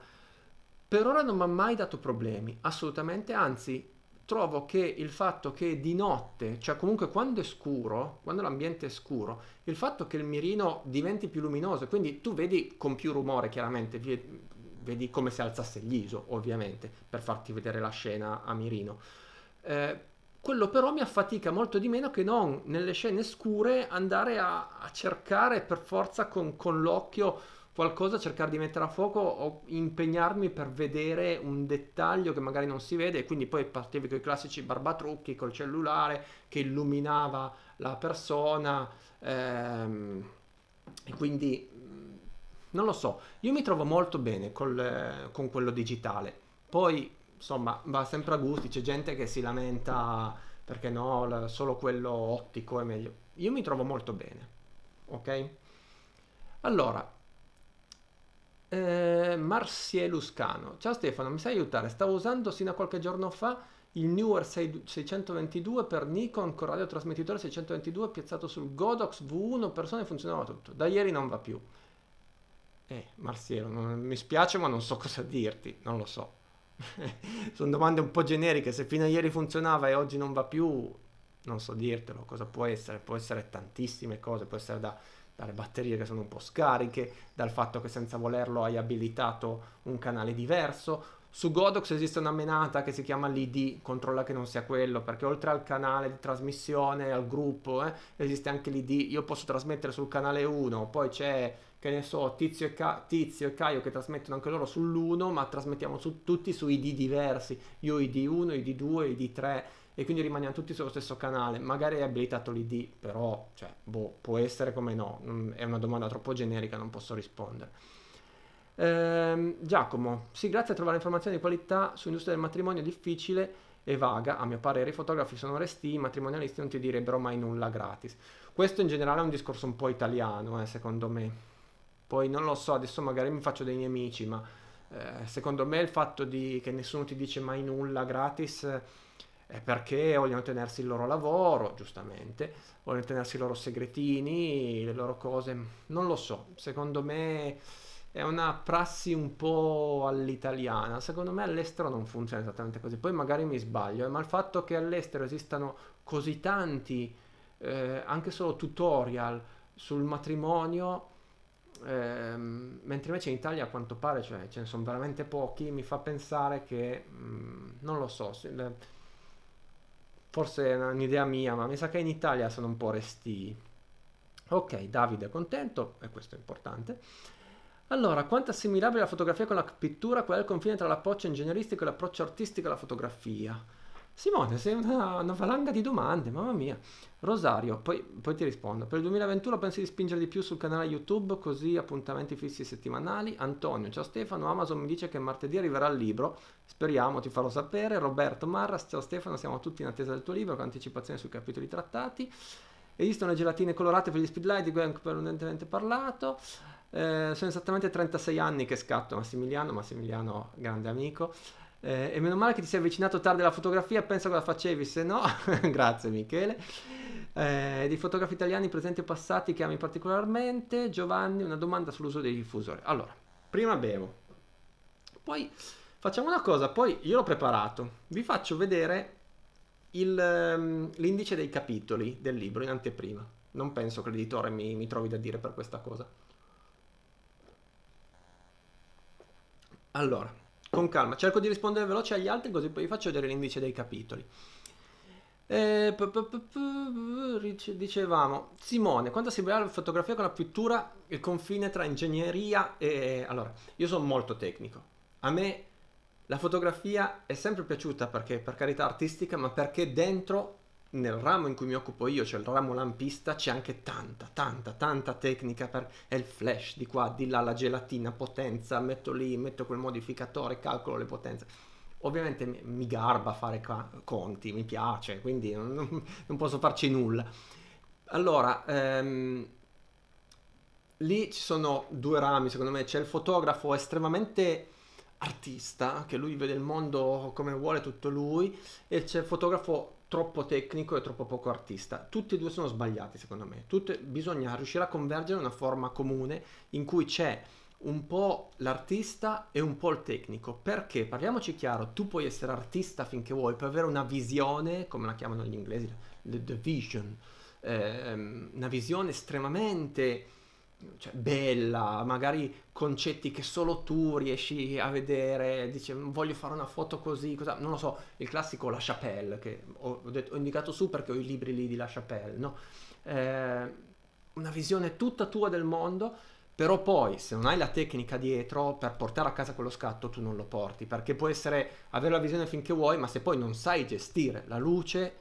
Per ora non mi ha mai dato problemi, assolutamente, anzi trovo che il fatto che di notte, cioè comunque quando è scuro, quando l'ambiente è scuro, il fatto che il mirino diventi più luminoso, quindi tu vedi con più rumore chiaramente, vedi come se alzasse l'ISO ovviamente per farti vedere la scena a mirino. Eh, quello però mi affatica molto di meno che non nelle scene scure andare a, a cercare per forza con, con l'occhio qualcosa, cercare di mettere a fuoco o impegnarmi per vedere un dettaglio che magari non si vede e quindi poi partivi con i classici barbatrucchi, col cellulare che illuminava la persona ehm, e quindi mm, non lo so, io mi trovo molto bene col, eh, con quello digitale. Poi insomma, va sempre a gusti, c'è gente che si lamenta perché no, solo quello ottico è meglio. Io mi trovo molto bene, ok? Allora, eh, Marsie Luscano. Ciao Stefano, mi sai aiutare? Stavo usando sino a qualche giorno fa il Newer 622 per Nikon con radiotrasmettitore 622 piazzato sul Godox V1 persone funzionava tutto. Da ieri non va più. Eh, Marsiero, non, mi spiace ma non so cosa dirti, non lo so. sono domande un po' generiche, se fino a ieri funzionava e oggi non va più, non so dirtelo, cosa può essere? Può essere tantissime cose, può essere da, dalle batterie che sono un po' scariche, dal fatto che senza volerlo hai abilitato un canale diverso. Su Godox esiste una menata che si chiama l'ID, controlla che non sia quello, perché oltre al canale di trasmissione, al gruppo, eh, esiste anche l'ID, io posso trasmettere sul canale 1, poi c'è che ne so, Tizio e, Ca- Tizio e Caio che trasmettono anche loro sull'1, ma trasmettiamo su, tutti su ID diversi, io ID1, ID2, ID3, e quindi rimaniamo tutti sullo stesso canale. Magari hai abilitato l'ID, però, cioè, boh, può essere come no, mm, è una domanda troppo generica, non posso rispondere. Ehm, Giacomo, sì, grazie a trovare informazioni di qualità sull'industria del matrimonio difficile e vaga, a mio parere i fotografi sono resti, i matrimonialisti non ti direbbero mai nulla gratis. Questo in generale è un discorso un po' italiano, eh, secondo me poi non lo so, adesso magari mi faccio dei nemici, ma eh, secondo me il fatto di, che nessuno ti dice mai nulla gratis eh, è perché vogliono tenersi il loro lavoro, giustamente, vogliono tenersi i loro segretini, le loro cose, non lo so, secondo me è una prassi un po' all'italiana. Secondo me all'estero non funziona esattamente così. Poi magari mi sbaglio, eh, ma il fatto che all'estero esistano così tanti, eh, anche solo tutorial sul matrimonio, Ehm, mentre invece in Italia a quanto pare cioè, ce ne sono veramente pochi, mi fa pensare che, mh, mm, non lo so, se, le, forse è un'idea mia, ma mi sa che in Italia sono un po' resti. Ok, Davide è contento, e questo è importante. Allora, quanto assimilabile la fotografia con la pittura? Qual è il confine tra l'approccio ingegneristico e l'approccio artistico alla fotografia? Simone, sei una, una valanga di domande, mamma mia. Rosario, poi, poi, ti rispondo. Per il 2021 pensi di spingere di più sul canale YouTube, così appuntamenti fissi settimanali. Antonio, ciao Stefano, Amazon mi dice che martedì arriverà il libro, speriamo, ti farò sapere. Roberto Marras, ciao Stefano, siamo tutti in attesa del tuo libro, con anticipazione sui capitoli trattati. Esistono le gelatine colorate per gli speedlight di cui anche precedentemente parlato. Eh, sono esattamente 36 anni che scatto Massimiliano, Massimiliano grande amico. Eh, e meno male che ti sei avvicinato tardi alla fotografia, pensa cosa facevi, se no... Grazie Michele. Eh, di fotografi italiani presenti o passati che ami particolarmente. Giovanni, una domanda sull'uso dei diffusori. Allora, prima bevo. Poi facciamo una cosa, poi io l'ho preparato. Vi faccio vedere il, ehm, l'indice dei capitoli del libro in anteprima. Non penso che l'editore mi, mi trovi da dire per questa cosa. Allora, con calma. Cerco di rispondere veloce agli altri così poi vi faccio vedere l'indice dei capitoli. Eh, dicevamo, Simone, quando si vede la fotografia con la pittura, il confine tra ingegneria e... Allora, io sono molto tecnico. A me la fotografia è sempre piaciuta perché, per carità, artistica, ma perché dentro nel ramo in cui mi occupo io, cioè il ramo lampista, c'è anche tanta, tanta, tanta tecnica per è il flash di qua, di là, la gelatina, potenza, metto lì, metto quel modificatore, calcolo le potenze. Ovviamente mi garba fare ca- conti, mi piace, quindi non, non posso farci nulla. Allora, ehm, lì ci sono due rami, secondo me, c'è il fotografo estremamente artista, che lui vede il mondo come vuole tutto lui, e c'è il fotografo troppo tecnico e troppo poco artista. Tutti e due sono sbagliati, secondo me. Tutte, bisogna riuscire a convergere in una forma comune in cui c'è un po' l'artista e un po' il tecnico. Perché, parliamoci chiaro, tu puoi essere artista finché vuoi, puoi avere una visione, come la chiamano gli inglesi, the, the vision, eh, una visione estremamente cioè, bella, magari concetti che solo tu riesci a vedere, dice voglio fare una foto così, cosa, non lo so, il classico La Chapelle, che ho, detto, ho indicato su perché ho i libri lì di La Chapelle, no? Eh, una visione tutta tua del mondo, però poi se non hai la tecnica dietro per portare a casa quello scatto tu non lo porti, perché può essere avere la visione finché vuoi, ma se poi non sai gestire la luce,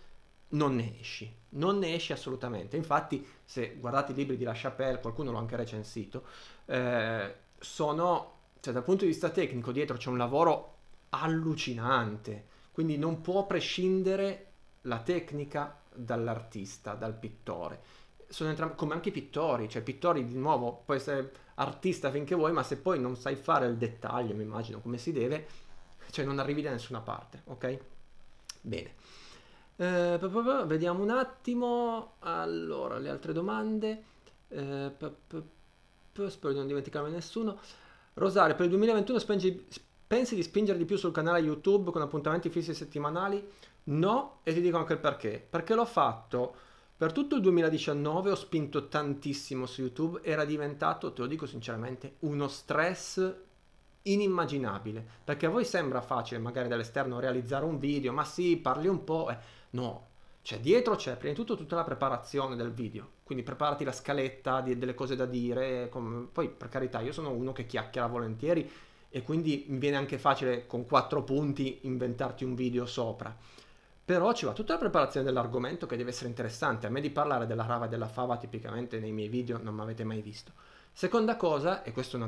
non ne esci, non ne esci assolutamente. Infatti, se guardate i libri di La Chapelle, qualcuno l'ha anche recensito, eh, sono, cioè dal punto di vista tecnico, dietro c'è un lavoro allucinante, quindi non può prescindere la tecnica dall'artista, dal pittore. Sono entrambi, come anche i pittori, cioè pittori di nuovo, puoi essere artista finché vuoi, ma se poi non sai fare il dettaglio, mi immagino come si deve, cioè non arrivi da nessuna parte, ok? Bene. Eh, pa, pa, pa, vediamo un attimo. Allora, le altre domande. Eh, spero di non dimenticarmi nessuno. Rosario, per il 2021 spengi, pensi di spingere di più sul canale YouTube con appuntamenti fissi settimanali? No, e ti dico anche il perché. Perché l'ho fatto per tutto il 2019, ho spinto tantissimo su YouTube, era diventato, te lo dico sinceramente, uno stress inimmaginabile. Perché a voi sembra facile magari dall'esterno realizzare un video, ma sì, parli un po'. Eh No, cioè dietro c'è prima di tutto tutta la preparazione del video, quindi preparati la scaletta di, delle cose da dire, come... poi per carità io sono uno che chiacchiera volentieri e quindi mi viene anche facile con quattro punti inventarti un video sopra. Però ci va tutta la preparazione dell'argomento che deve essere interessante. A me di parlare della rava e della fava tipicamente nei miei video non mi avete mai visto. Seconda cosa, e questo è, è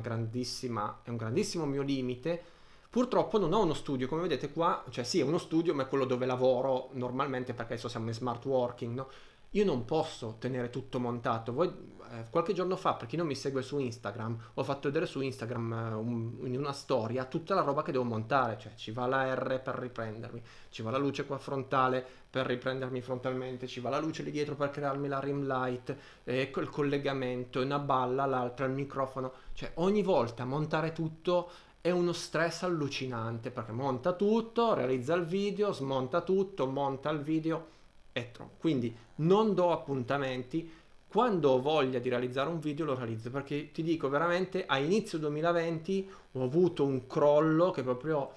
un grandissimo mio limite, Purtroppo non ho uno studio, come vedete qua, cioè sì è uno studio ma è quello dove lavoro normalmente perché adesso siamo in smart working, no? Io non posso tenere tutto montato. Voi, eh, qualche giorno fa, per chi non mi segue su Instagram, ho fatto vedere su Instagram eh, un, in una storia tutta la roba che devo montare, cioè ci va la R per riprendermi, ci va la luce qua frontale per riprendermi frontalmente, ci va la luce lì dietro per crearmi la rim light, eh, il collegamento, una balla, l'altra, il microfono, cioè ogni volta montare tutto è uno stress allucinante perché monta tutto, realizza il video, smonta tutto, monta il video e troppo. Quindi non do appuntamenti. Quando ho voglia di realizzare un video lo realizzo perché ti dico veramente a inizio 2020 ho avuto un crollo che proprio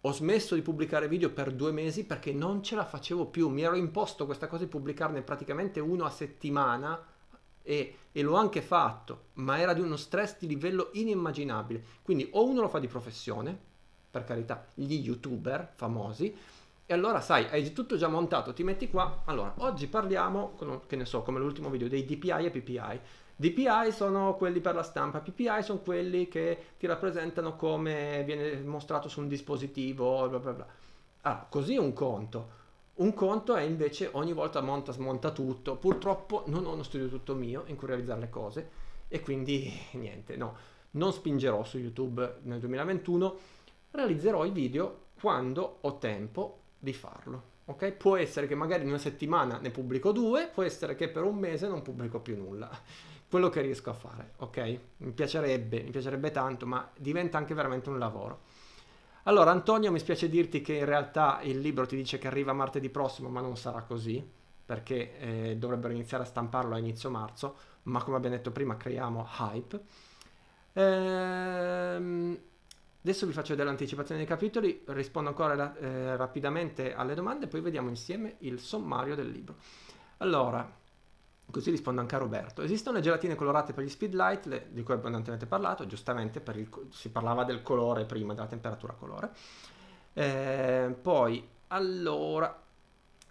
ho smesso di pubblicare video per due mesi perché non ce la facevo più. Mi ero imposto questa cosa di pubblicarne praticamente uno a settimana e e l'ho anche fatto, ma era di uno stress di livello inimmaginabile. Quindi o uno lo fa di professione, per carità, gli youtuber famosi, e allora sai, hai tutto già montato, ti metti qua. Allora, oggi parliamo, che ne so, come l'ultimo video, dei DPI e PPI. DPI sono quelli per la stampa, PPI sono quelli che ti rappresentano come viene mostrato su un dispositivo, bla bla bla. Ah, così è un conto un conto è invece ogni volta monta, smonta tutto. Purtroppo non ho uno studio tutto mio in cui realizzare le cose e quindi niente, no, non spingerò su YouTube nel 2021, realizzerò i video quando ho tempo di farlo. Ok? Può essere che magari in una settimana ne pubblico due, può essere che per un mese non pubblico più nulla. Quello che riesco a fare, ok? Mi piacerebbe, mi piacerebbe tanto, ma diventa anche veramente un lavoro. Allora Antonio mi spiace dirti che in realtà il libro ti dice che arriva martedì prossimo ma non sarà così perché eh, dovrebbero iniziare a stamparlo a inizio marzo ma come abbiamo detto prima creiamo hype. Ehm... Adesso vi faccio vedere l'anticipazione dei capitoli, rispondo ancora eh, rapidamente alle domande, poi vediamo insieme il sommario del libro. Allora, così rispondo anche a Roberto. Esistono le gelatine colorate per gli speedlight, di cui abbondantemente parlato, giustamente per il, si parlava del colore prima, della temperatura colore. Eh, poi, allora,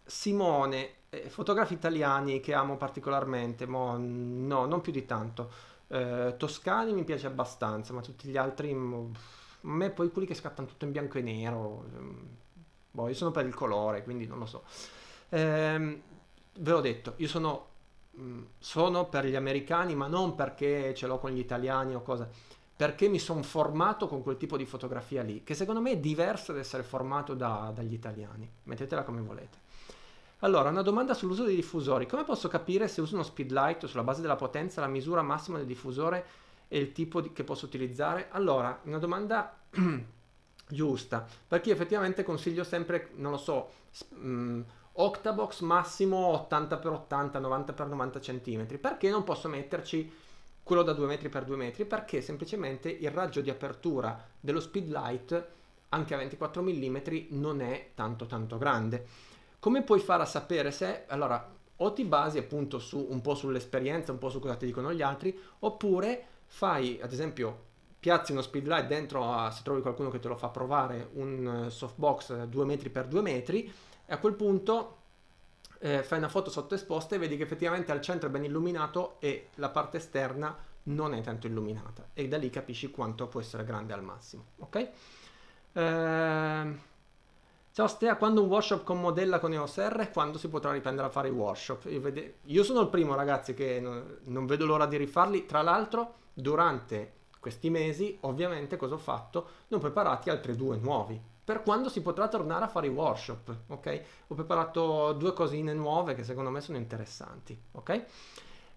Simone, eh, fotografi italiani che amo particolarmente, mo, no, non più di tanto. Eh, Toscani mi piace abbastanza, ma tutti gli altri, mo, mm, a me poi quelli che scattano tutto in bianco e nero, mm, boh, io sono per il colore, quindi non lo so. Ehm, ve l'ho detto, io sono Mm, sono per gli americani, ma non perché ce l'ho con gli italiani o cosa, perché mi sono formato con quel tipo di fotografia lì, che secondo me è diversa da essere formato da, dagli italiani, mettetela come volete. Allora, una domanda sull'uso dei diffusori. Come posso capire se uso uno speed light sulla base della potenza, la misura massima del diffusore e il tipo di, che posso utilizzare? Allora, una domanda giusta, perché io effettivamente consiglio sempre, non lo so, mh, mm, Octabox massimo 80x80, 90x90 cm. Perché non posso metterci quello da 2 metri per 2 metri? Perché semplicemente il raggio di apertura dello speedlight anche a 24 mm non è tanto tanto grande. Come puoi fare a sapere se... Allora, o ti basi appunto su, un po' sull'esperienza, un po' su cosa ti dicono gli altri, oppure fai, ad esempio, piazzi uno speedlight dentro, a, se trovi qualcuno che te lo fa provare, un eh, softbox 2 eh, metri per 2 metri, e a quel punto eh, fai una foto sottoesposta e vedi che effettivamente al centro è ben illuminato e la parte esterna non è tanto illuminata e da lì capisci quanto può essere grande al massimo ok eh, ciao Stea quando un workshop con modella con EOS R quando si potrà riprendere a fare i workshop io, vede... io sono il primo ragazzi che non, non vedo l'ora di rifarli tra l'altro durante questi mesi ovviamente cosa ho fatto ne ho preparati altri due nuovi per quando si potrà tornare a fare i workshop, ok? Ho preparato due cosine nuove che secondo me sono interessanti, ok?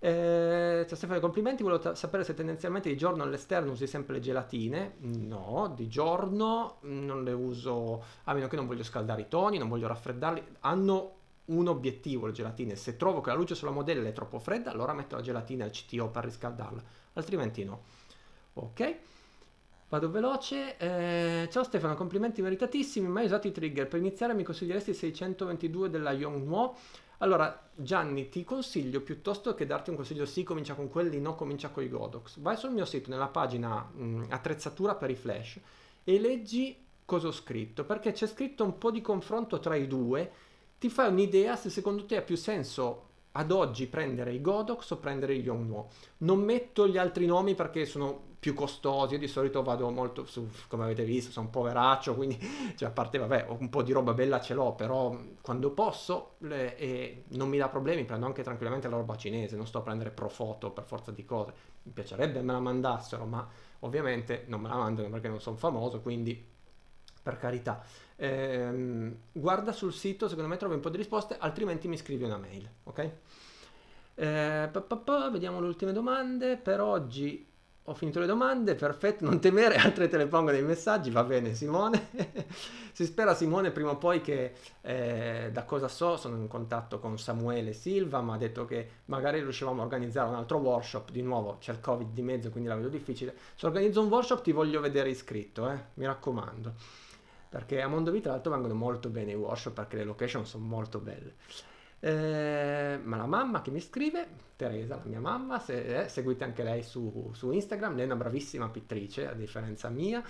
Eh, ciao Stefano, complimenti, volevo t- sapere se tendenzialmente di giorno all'esterno usi sempre le gelatine. No, di giorno non le uso, a meno che non voglio scaldare i toni, non voglio raffreddarli. Hanno un obiettivo le gelatine, se trovo che la luce sulla modella è troppo fredda, allora metto la gelatina al CTO per riscaldarla, altrimenti no. Ok? Vado veloce. Eh, ciao Stefano, complimenti meritatissimi. Mai usato i trigger. Per iniziare mi consiglieresti il 622 della Yongnuo? Allora, Gianni, ti consiglio piuttosto che darti un consiglio sì, comincia con quelli, no, comincia con i Godox. Vai sul mio sito, nella pagina mh, mm, attrezzatura per i flash e leggi cosa ho scritto, perché c'è scritto un po' di confronto tra i due. Ti fai un'idea se secondo te ha più senso ad oggi prendere i Godox o prendere gli Yongnuo. Non metto gli altri nomi perché sono più costosi, io di solito vado molto su, come avete visto, sono un poveraccio, quindi cioè, a parte, vabbè, un po' di roba bella ce l'ho, però quando posso le, eh, non mi dà problemi, prendo anche tranquillamente la roba cinese, non sto a prendere profoto per forza di cose, mi piacerebbe me la mandassero, ma ovviamente non me la mandano perché non sono famoso, quindi per carità eh, guarda sul sito, secondo me trovi un po' di risposte, altrimenti mi scrivi una mail, ok? Eh, pa, pa, pa, vediamo le ultime domande, per oggi ho finito le domande, perfetto, non temere, altre te le pongo nei messaggi, va bene Simone. si spera Simone prima o poi che, eh, da cosa so, sono in contatto con Samuele Silva, mi ha detto che magari riuscivamo a organizzare un altro workshop, di nuovo c'è il Covid di mezzo quindi la vedo difficile, se organizzo un workshop ti voglio vedere iscritto, eh? mi raccomando perché a Mondovi tra l'altro vengono molto bene i workshop perché le location sono molto belle. Eh, ma la mamma che mi scrive, Teresa, la mia mamma, se, eh, seguite anche lei su, su, Instagram, lei è una bravissima pittrice, a differenza mia,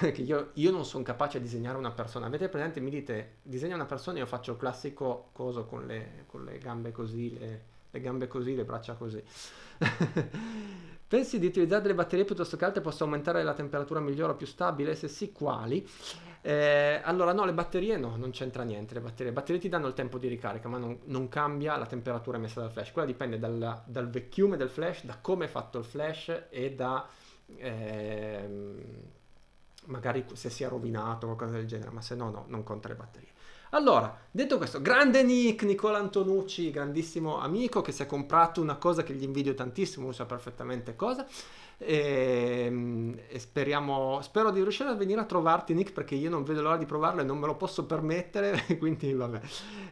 che io, io non sono capace a disegnare una persona. Avete presente, mi dite, disegna una persona, io faccio il classico coso con le, con le gambe così, le, le gambe così, le braccia così. Pensi di utilizzare delle batterie piuttosto che altre possa aumentare la temperatura migliore o più stabile? Se sì, quali? Eh, allora, no, le batterie no, non c'entra niente. Le batterie. le batterie, ti danno il tempo di ricarica, ma non, non cambia la temperatura messa dal flash. Quella dipende dal, dal, vecchiume del flash, da come è fatto il flash e da eh, magari se si è rovinato o qualcosa del genere. Ma se no, no, non conta le batterie. Allora, detto questo, grande Nick, Nicola Antonucci, grandissimo amico che si è comprato una cosa che gli invidio tantissimo, sa perfettamente cosa. E, ehm, e speriamo, spero di riuscire a venire a trovarti, Nick, perché io non vedo l'ora di provarlo e non me lo posso permettere. Quindi, vabbè.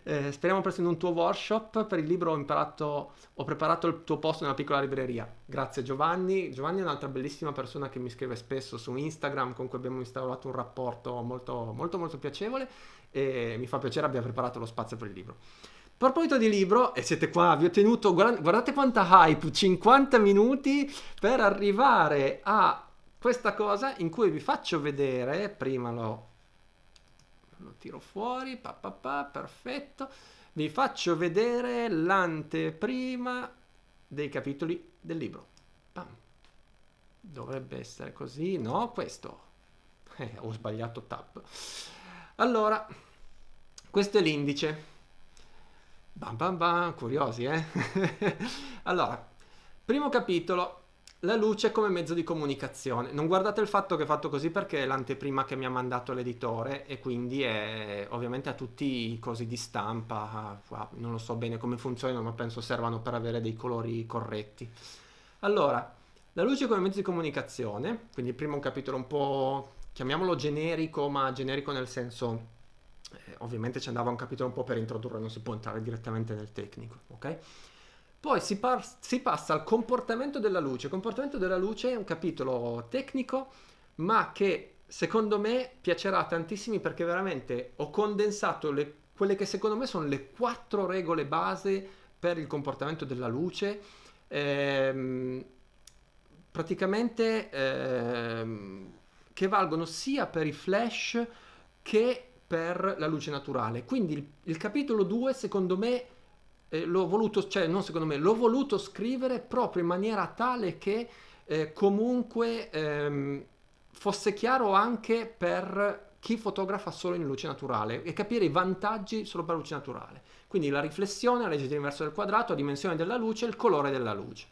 Eh, speriamo presto in un tuo workshop. Per il libro ho imparato, ho preparato il tuo posto nella piccola libreria. Grazie, Giovanni. Giovanni è un'altra bellissima persona che mi scrive spesso su Instagram, con cui abbiamo instaurato un rapporto molto, molto, molto piacevole. E mi fa piacere abbia preparato lo spazio per il libro. A proposito di libro, e siete qua, vi ho tenuto, guardate quanta hype, 50 minuti per arrivare a questa cosa in cui vi faccio vedere, prima lo, lo tiro fuori, pa, pa, pa, perfetto, vi faccio vedere l'anteprima dei capitoli del libro. Bam. Dovrebbe essere così, no? Questo. Eh, ho sbagliato tab. Allora, questo è l'indice Bam bam bam, curiosi eh? allora, primo capitolo, la luce come mezzo di comunicazione. Non guardate il fatto che è fatto così perché è l'anteprima che mi ha mandato l'editore e quindi è ovviamente a tutti i cosi di stampa, non lo so bene come funzionano ma penso servano per avere dei colori corretti. Allora, la luce come mezzo di comunicazione, quindi prima un capitolo un po', chiamiamolo generico, ma generico nel senso eh, ovviamente ci andava un capitolo un po' per introdurre, non si può entrare direttamente nel tecnico, ok? Poi si, par- si passa al comportamento della luce. Il comportamento della luce è un capitolo tecnico, ma che secondo me piacerà tantissimi perché veramente ho condensato le, quelle che secondo me sono le quattro regole base per il comportamento della luce. Ehm, praticamente ehm, che valgono sia per i flash che per la luce naturale. Quindi il, il capitolo 2, secondo me, eh, l'ho voluto, cioè non secondo me, l'ho voluto scrivere proprio in maniera tale che eh, comunque ehm, fosse chiaro anche per chi fotografa solo in luce naturale e capire i vantaggi solo per la luce naturale. Quindi la riflessione, la legge dell'inverso del quadrato, la dimensione della luce e il colore della luce.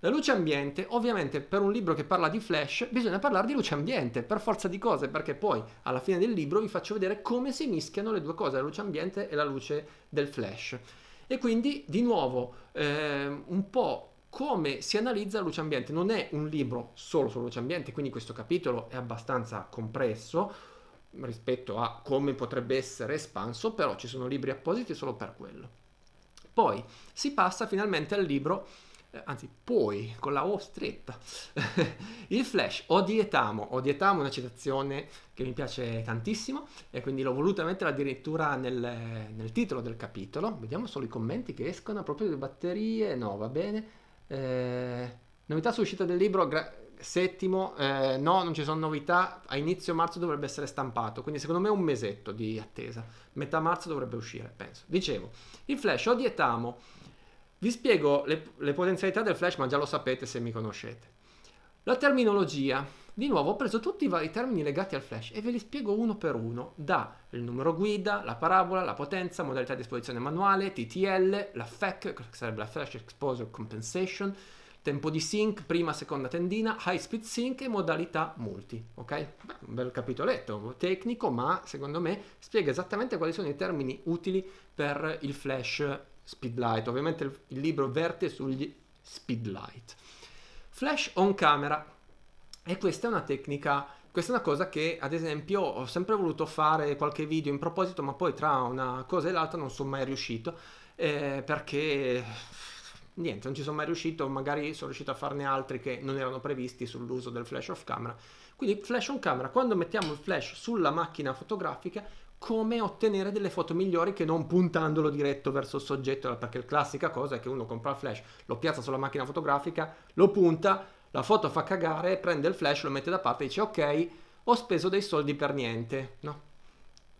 La luce ambiente, ovviamente per un libro che parla di flash, bisogna parlare di luce ambiente, per forza di cose, perché poi alla fine del libro vi faccio vedere come si mischiano le due cose, la luce ambiente e la luce del flash. E quindi, di nuovo, eh, un po' come si analizza la luce ambiente. Non è un libro solo sulla luce ambiente, quindi questo capitolo è abbastanza compresso rispetto a come potrebbe essere espanso, però ci sono libri appositi solo per quello. Poi si passa finalmente al libro eh, anzi poi con la O stretta, il flash odietamo, odietamo è una citazione che mi piace tantissimo e quindi l'ho voluta mettere addirittura nel, nel titolo del capitolo, vediamo solo i commenti che escono proprio le batterie, no va bene, eh, novità sull'uscita del libro, settimo, eh, no, non ci sono novità, a inizio marzo dovrebbe essere stampato, quindi secondo me un mesetto di attesa, metà marzo dovrebbe uscire, penso. Dicevo, il flash odietamo vi spiego le, le potenzialità del flash, ma già lo sapete se mi conoscete. La terminologia. Di nuovo ho preso tutti i vari termini legati al flash e ve li spiego uno per uno, da il numero guida, la parabola, la potenza, modalità di esposizione manuale, TTL, la FEC, che sarebbe la Flash Exposure Compensation, tempo di sync, prima, seconda tendina, high speed sync e modalità multi, ok? Beh, un bel capitoletto, tecnico, ma secondo me spiega esattamente quali sono i termini utili per il flash Speedlight. Ovviamente il, il libro verte sugli Speedlight. Flash on camera. E questa è una tecnica questa è una cosa che, ad esempio, ho sempre voluto fare qualche video in proposito, ma poi tra una cosa e l'altra non sono mai riuscito, eh, perché niente, non ci sono mai riuscito, magari sono riuscito a farne altri che non erano previsti sull'uso del flash off camera. Quindi flash on camera, quando mettiamo il flash sulla macchina fotografica, come ottenere delle foto migliori che non puntandolo diretto verso il soggetto, perché la classica cosa è che uno compra il flash, lo piazza sulla macchina fotografica, lo punta, la foto fa cagare, prende il flash, lo mette da parte e dice ok, ho speso dei soldi per niente, no?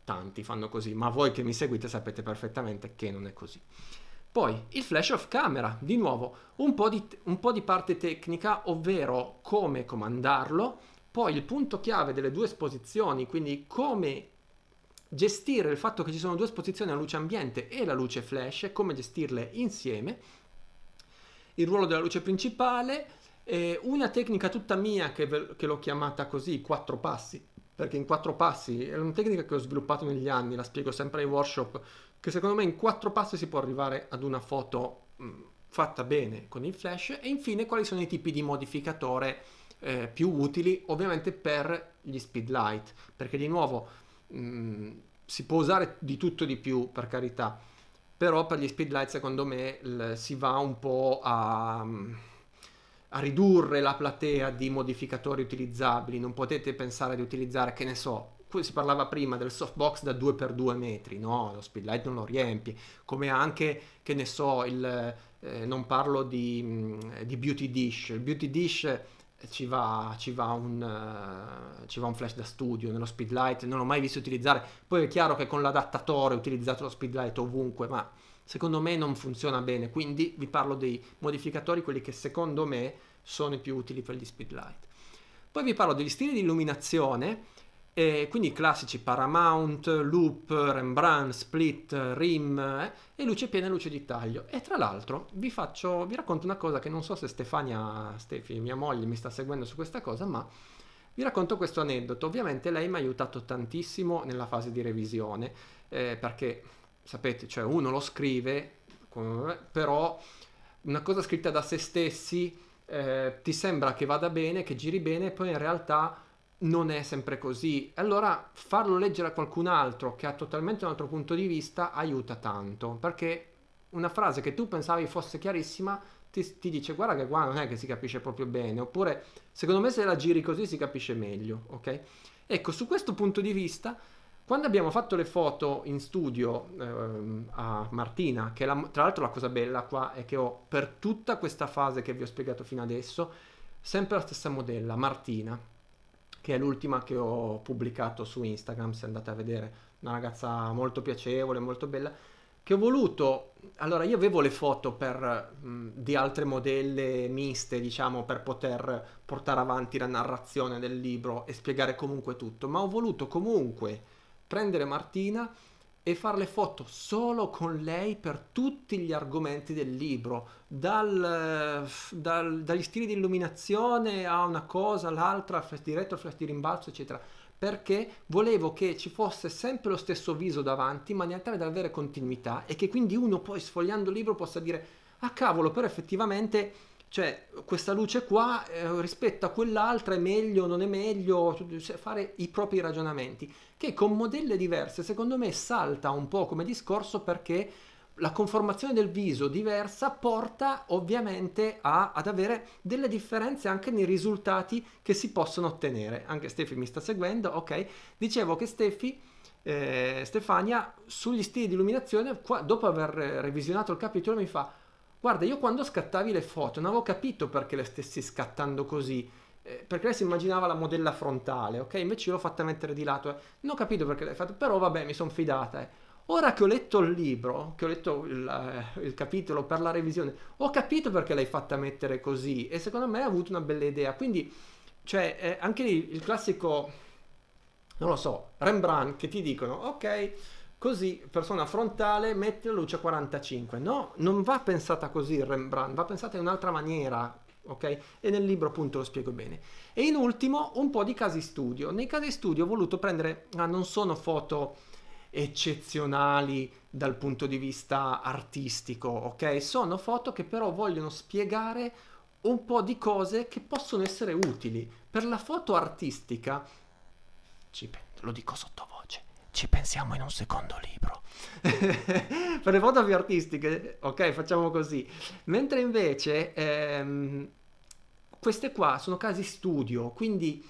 Tanti fanno così, ma voi che mi seguite sapete perfettamente che non è così. Poi il flash off camera, di nuovo un po' di, un po di parte tecnica, ovvero come comandarlo, poi il punto chiave delle due esposizioni, quindi come gestire il fatto che ci sono due esposizioni a luce ambiente e la luce flash, come gestirle insieme, il ruolo della luce principale, eh, una tecnica tutta mia che, ve, che l'ho chiamata così, quattro passi, perché in quattro passi è una tecnica che ho sviluppato negli anni, la spiego sempre ai workshop, che secondo me in quattro passi si può arrivare ad una foto mh, mm, fatta bene con il flash e infine quali sono i tipi di modificatore eh, più utili ovviamente per gli speed light, perché di nuovo mh, mm, si può usare di tutto di più per carità, però per gli speedlight secondo me l- si va un po' a, a, ridurre la platea di modificatori utilizzabili, non potete pensare di utilizzare, che ne so, qui si parlava prima del softbox da 2x2 metri, no, lo speedlight non lo riempie, come anche, che ne so, il, eh, non parlo di, mm, di beauty dish, il beauty dish eh, ci va, ci va, un, uh, ci va un flash da studio nello speedlight, non l'ho mai visto utilizzare, poi è chiaro che con l'adattatore ho utilizzato lo speedlight ovunque, ma secondo me non funziona bene, quindi vi parlo dei modificatori, quelli che secondo me sono i più utili per gli speedlight. Poi vi parlo degli stili di illuminazione, e quindi i classici Paramount, Loop, Rembrandt, Split, Rim eh, e luce piena e luce di taglio. E tra l'altro vi, faccio, vi racconto una cosa che non so se Stefania, Stefi, mia moglie, mi sta seguendo su questa cosa, ma vi racconto questo aneddoto. Ovviamente lei mi ha aiutato tantissimo nella fase di revisione, eh, perché sapete, cioè uno lo scrive, eh, però una cosa scritta da se stessi eh, ti sembra che vada bene, che giri bene, poi in realtà non è sempre così. Allora farlo leggere a qualcun altro che ha totalmente un altro punto di vista aiuta tanto, perché una frase che tu pensavi fosse chiarissima ti, ti, dice guarda che qua non è che si capisce proprio bene, oppure secondo me se la giri così si capisce meglio, ok? Ecco, su questo punto di vista, quando abbiamo fatto le foto in studio ehm, a Martina, che la, tra l'altro la cosa bella qua è che ho per tutta questa fase che vi ho spiegato fino adesso, sempre la stessa modella, Martina, che è l'ultima che ho pubblicato su Instagram, se andate a vedere, una ragazza molto piacevole, molto bella, che ho voluto, allora io avevo le foto per, mh, mm, di altre modelle miste, diciamo, per poter portare avanti la narrazione del libro e spiegare comunque tutto, ma ho voluto comunque prendere Martina e fare le foto solo con lei per tutti gli argomenti del libro, dal, eh, dal, dagli stili di illuminazione a una cosa, l'altra, flash diretto, flash di rimbalzo, eccetera. Perché volevo che ci fosse sempre lo stesso viso davanti, ma in tale da avere continuità e che quindi uno poi sfogliando il libro possa dire: Ah cavolo, però effettivamente cioè, questa luce qua eh, rispetto a quell'altra è meglio, non è meglio, cioè fare i propri ragionamenti, che con modelle diverse secondo me salta un po' come discorso perché la conformazione del viso diversa porta ovviamente a, ad avere delle differenze anche nei risultati che si possono ottenere. Anche Steffi mi sta seguendo, ok? Dicevo che Steffi, eh, Stefania, sugli stili di illuminazione, qua, dopo aver eh, revisionato il capitolo, mi fa guarda io quando scattavi le foto non avevo capito perché le stessi scattando così, eh, perché lei si immaginava la modella frontale, ok? Invece io l'ho fatta mettere di lato, eh. non ho capito perché l'hai fatto, però vabbè mi sono fidata. Eh. Ora che ho letto il libro, che ho letto il, eh, il, capitolo per la revisione, ho capito perché l'hai fatta mettere così e secondo me ha avuto una bella idea. Quindi, cioè, eh, anche lì il classico, non lo so, Rembrandt che ti dicono, ok, Così, persona frontale, mette la luce a 45. No, non va pensata così Rembrandt, va pensata in un'altra maniera, ok? E nel libro appunto lo spiego bene. E in ultimo, un po' di casi studio. Nei casi studio ho voluto prendere, ah, non sono foto eccezionali dal punto di vista artistico, ok? Sono foto che però vogliono spiegare un po' di cose che possono essere utili. Per la foto artistica, ci lo dico sottovoce, ci pensiamo in un secondo libro. per le foto più artistiche, ok, facciamo così. Mentre invece ehm, queste qua sono casi studio, quindi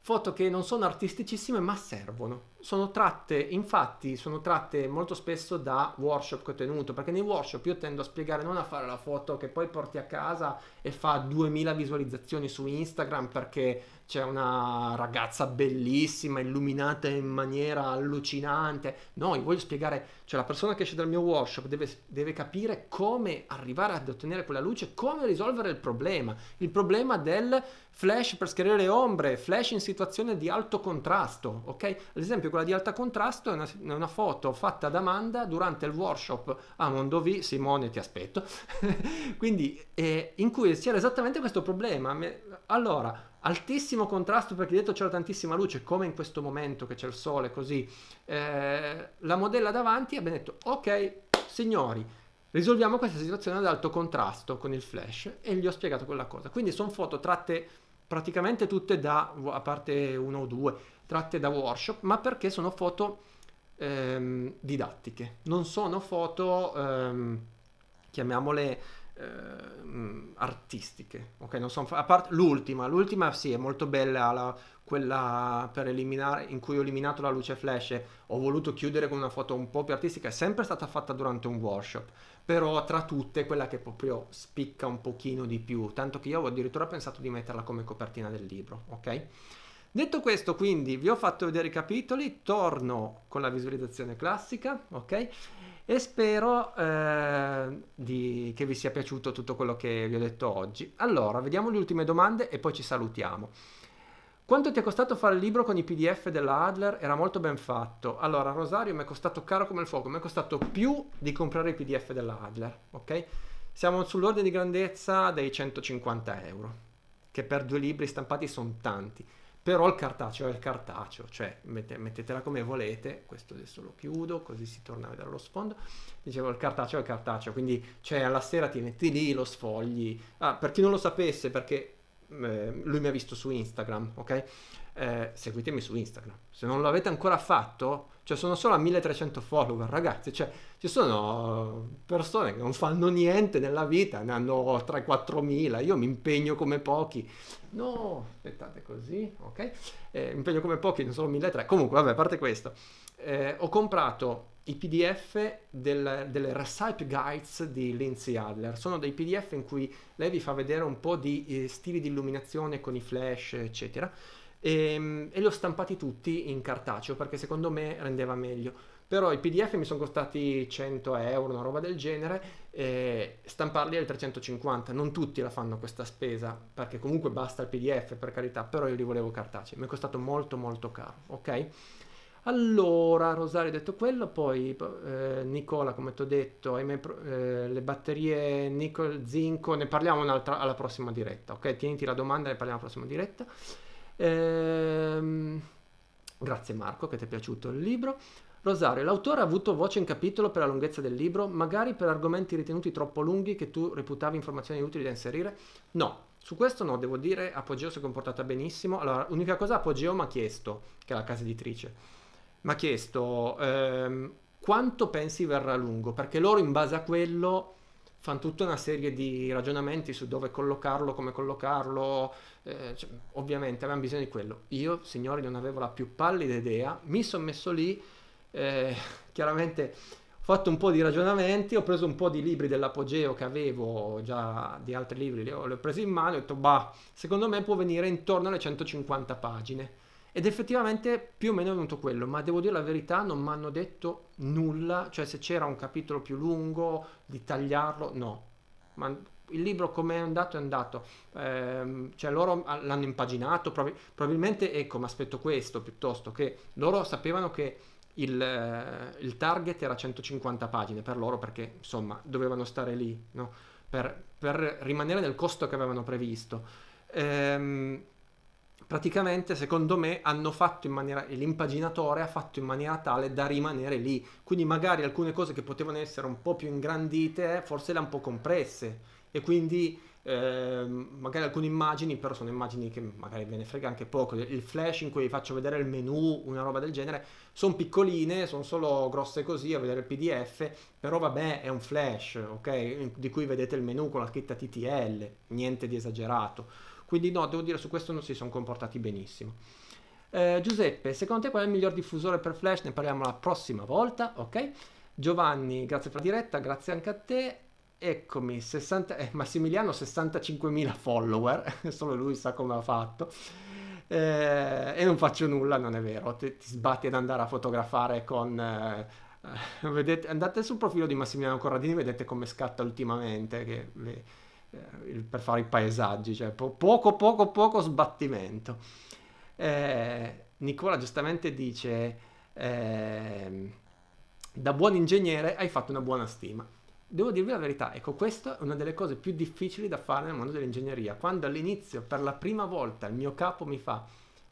foto che non sono artisticissime ma servono sono tratte, infatti, sono tratte molto spesso da workshop che ho tenuto, perché nei workshop io tendo a spiegare non a fare la foto che poi porti a casa e fa 2000 visualizzazioni su Instagram perché c'è una ragazza bellissima, illuminata in maniera allucinante. No, io voglio spiegare, cioè la persona che esce dal mio workshop deve, deve capire come arrivare ad ottenere quella luce, come risolvere il problema. Il problema del flash per schiarire le ombre, flash in situazione di alto contrasto, ok? Ad esempio quella di alta contrasto è una, una foto fatta da Amanda durante il workshop a Mondovì, Simone ti aspetto, quindi eh, in cui c'era esattamente questo problema. Allora, altissimo contrasto perché dietro c'era tantissima luce, come in questo momento che c'è il sole così, eh, la modella davanti ha detto ok signori, risolviamo questa situazione ad alto contrasto con il flash e gli ho spiegato quella cosa. Quindi sono foto tratte praticamente tutte da, a parte uno o due, tratte da workshop, ma perché sono foto ehm, didattiche, non sono foto, ehm, chiamiamole, ehm, artistiche. Ok, non sono, a parte l'ultima, l'ultima sì, è molto bella, la, quella per eliminare, in cui ho eliminato la luce flash, ho voluto chiudere con una foto un po' più artistica, è sempre stata fatta durante un workshop, però tra tutte quella che proprio spicca un pochino di più, tanto che io ho addirittura pensato di metterla come copertina del libro, ok? Detto questo, quindi vi ho fatto vedere i capitoli, torno con la visualizzazione classica, ok? E spero eh, di, che vi sia piaciuto tutto quello che vi ho detto oggi. Allora, vediamo le ultime domande e poi ci salutiamo. Quanto ti è costato fare il libro con i PDF della Adler? Era molto ben fatto. Allora, Rosario mi è costato caro come il fuoco, mi è costato più di comprare i PDF della Adler, ok? Siamo sull'ordine di grandezza dei 150 euro, che per due libri stampati sono tanti però il cartaceo è il cartaceo, cioè mette, mettetela come volete, questo adesso lo chiudo così si torna a vedere lo sfondo, dicevo il cartaceo è il cartaceo, quindi cioè, alla sera ti metti lì, lo sfogli, ah, per chi non lo sapesse perché eh, lui mi ha visto su Instagram, ok? Eh, seguitemi su Instagram, se non l'avete ancora fatto, cioè sono solo a 1300 follower ragazzi, cioè ci sono persone che non fanno niente nella vita, ne hanno 3-4 mila, io mi impegno come pochi. No, aspettate così, ok? Eh, mi impegno come pochi, non sono 1.300. Comunque, vabbè, a parte questo, eh, ho comprato i PDF del, delle Recipe Guides di Lindsay Adler. Sono dei PDF in cui lei vi fa vedere un po' di eh, stili di illuminazione con i flash, eccetera. E, ehm, e li ho stampati tutti in cartaceo perché secondo me rendeva meglio però i PDF mi sono costati 100 euro, una roba del genere, e stamparli al 350, non tutti la fanno questa spesa, perché comunque basta il PDF per carità, però io li volevo cartacei, mi è costato molto molto caro, ok? Allora, Rosario ha detto quello, poi eh, Nicola, come ti ho detto, eh, le batterie nickel, zinco, ne parliamo alla prossima diretta, ok? Tieniti la domanda e ne parliamo alla prossima diretta. Ehm, grazie Marco che ti è piaciuto il libro. Rosario, l'autore ha avuto voce in capitolo per la lunghezza del libro, magari per argomenti ritenuti troppo lunghi che tu reputavi informazioni utili da inserire? No, su questo no, devo dire Apogeo si è comportata benissimo. Allora, l'unica cosa Apogeo mi ha chiesto, che è la casa editrice, mi ha chiesto ehm, quanto pensi verrà lungo, perché loro in base a quello fanno tutta una serie di ragionamenti su dove collocarlo, come collocarlo, eh, cioè, ovviamente avevano bisogno di quello. Io, signori, non avevo la più pallida idea, mi sono messo lì eh, chiaramente ho fatto un po' di ragionamenti, ho preso un po' di libri dell'Apogeo che avevo già, di altri libri li ho, li ho presi in mano e ho detto, bah, secondo me può venire intorno alle 150 pagine. Ed effettivamente più o meno è venuto quello, ma devo dire la verità, non mi hanno detto nulla, cioè se c'era un capitolo più lungo, di tagliarlo, no. Ma il libro come è andato è andato, ehm, cioè loro l'hanno impaginato, prob- probabilmente, ecco, mi aspetto questo piuttosto che loro sapevano che il, eh, il, target era 150 pagine per loro perché insomma dovevano stare lì no? per, per, rimanere nel costo che avevano previsto. Ehm, praticamente secondo me hanno fatto in maniera l'impaginatore ha fatto in maniera tale da rimanere lì quindi magari alcune cose che potevano essere un po' più ingrandite forse le ha un po' compresse e quindi Ehm, magari alcune immagini, però sono immagini che magari ve ne frega anche poco. Il flash in cui vi faccio vedere il menu, una roba del genere, sono piccoline, sono solo grosse così a vedere il PDF, però vabbè, è un flash, ok? Di cui vedete il menu con la scritta TTL, niente di esagerato. Quindi no, devo dire su questo non si sono comportati benissimo. Eh, Giuseppe, secondo te qual è il miglior diffusore per flash? Ne parliamo la prossima volta, ok? Giovanni, grazie per la diretta, grazie anche a te. Eccomi, 60, eh, Massimiliano 65.000 follower, solo lui sa come ha fatto. Eh, e non faccio nulla, non è vero, ti, ti sbatti ad andare a fotografare con... Eh, eh vedete, andate sul profilo di Massimiliano Corradini, vedete come scatta ultimamente che, eh, per fare i paesaggi, cioè po- poco poco poco sbattimento. Eh, Nicola giustamente dice, ehm, da buon ingegnere hai fatto una buona stima devo dirvi la verità, ecco, questa è una delle cose più difficili da fare nel mondo dell'ingegneria. Quando all'inizio, per la prima volta, il mio capo mi fa,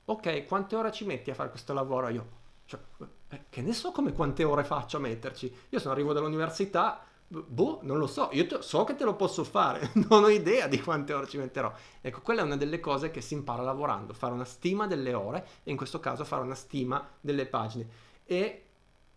ok, quante ore ci metti a fare questo lavoro? Io, cioè, eh, che ne so come quante ore faccio a metterci? Io sono arrivo dall'università, boh, non lo so, io te, so che te lo posso fare, non ho idea di quante ore ci metterò. Ecco, quella è una delle cose che si impara lavorando, fare una stima delle ore e in questo caso fare una stima delle pagine. E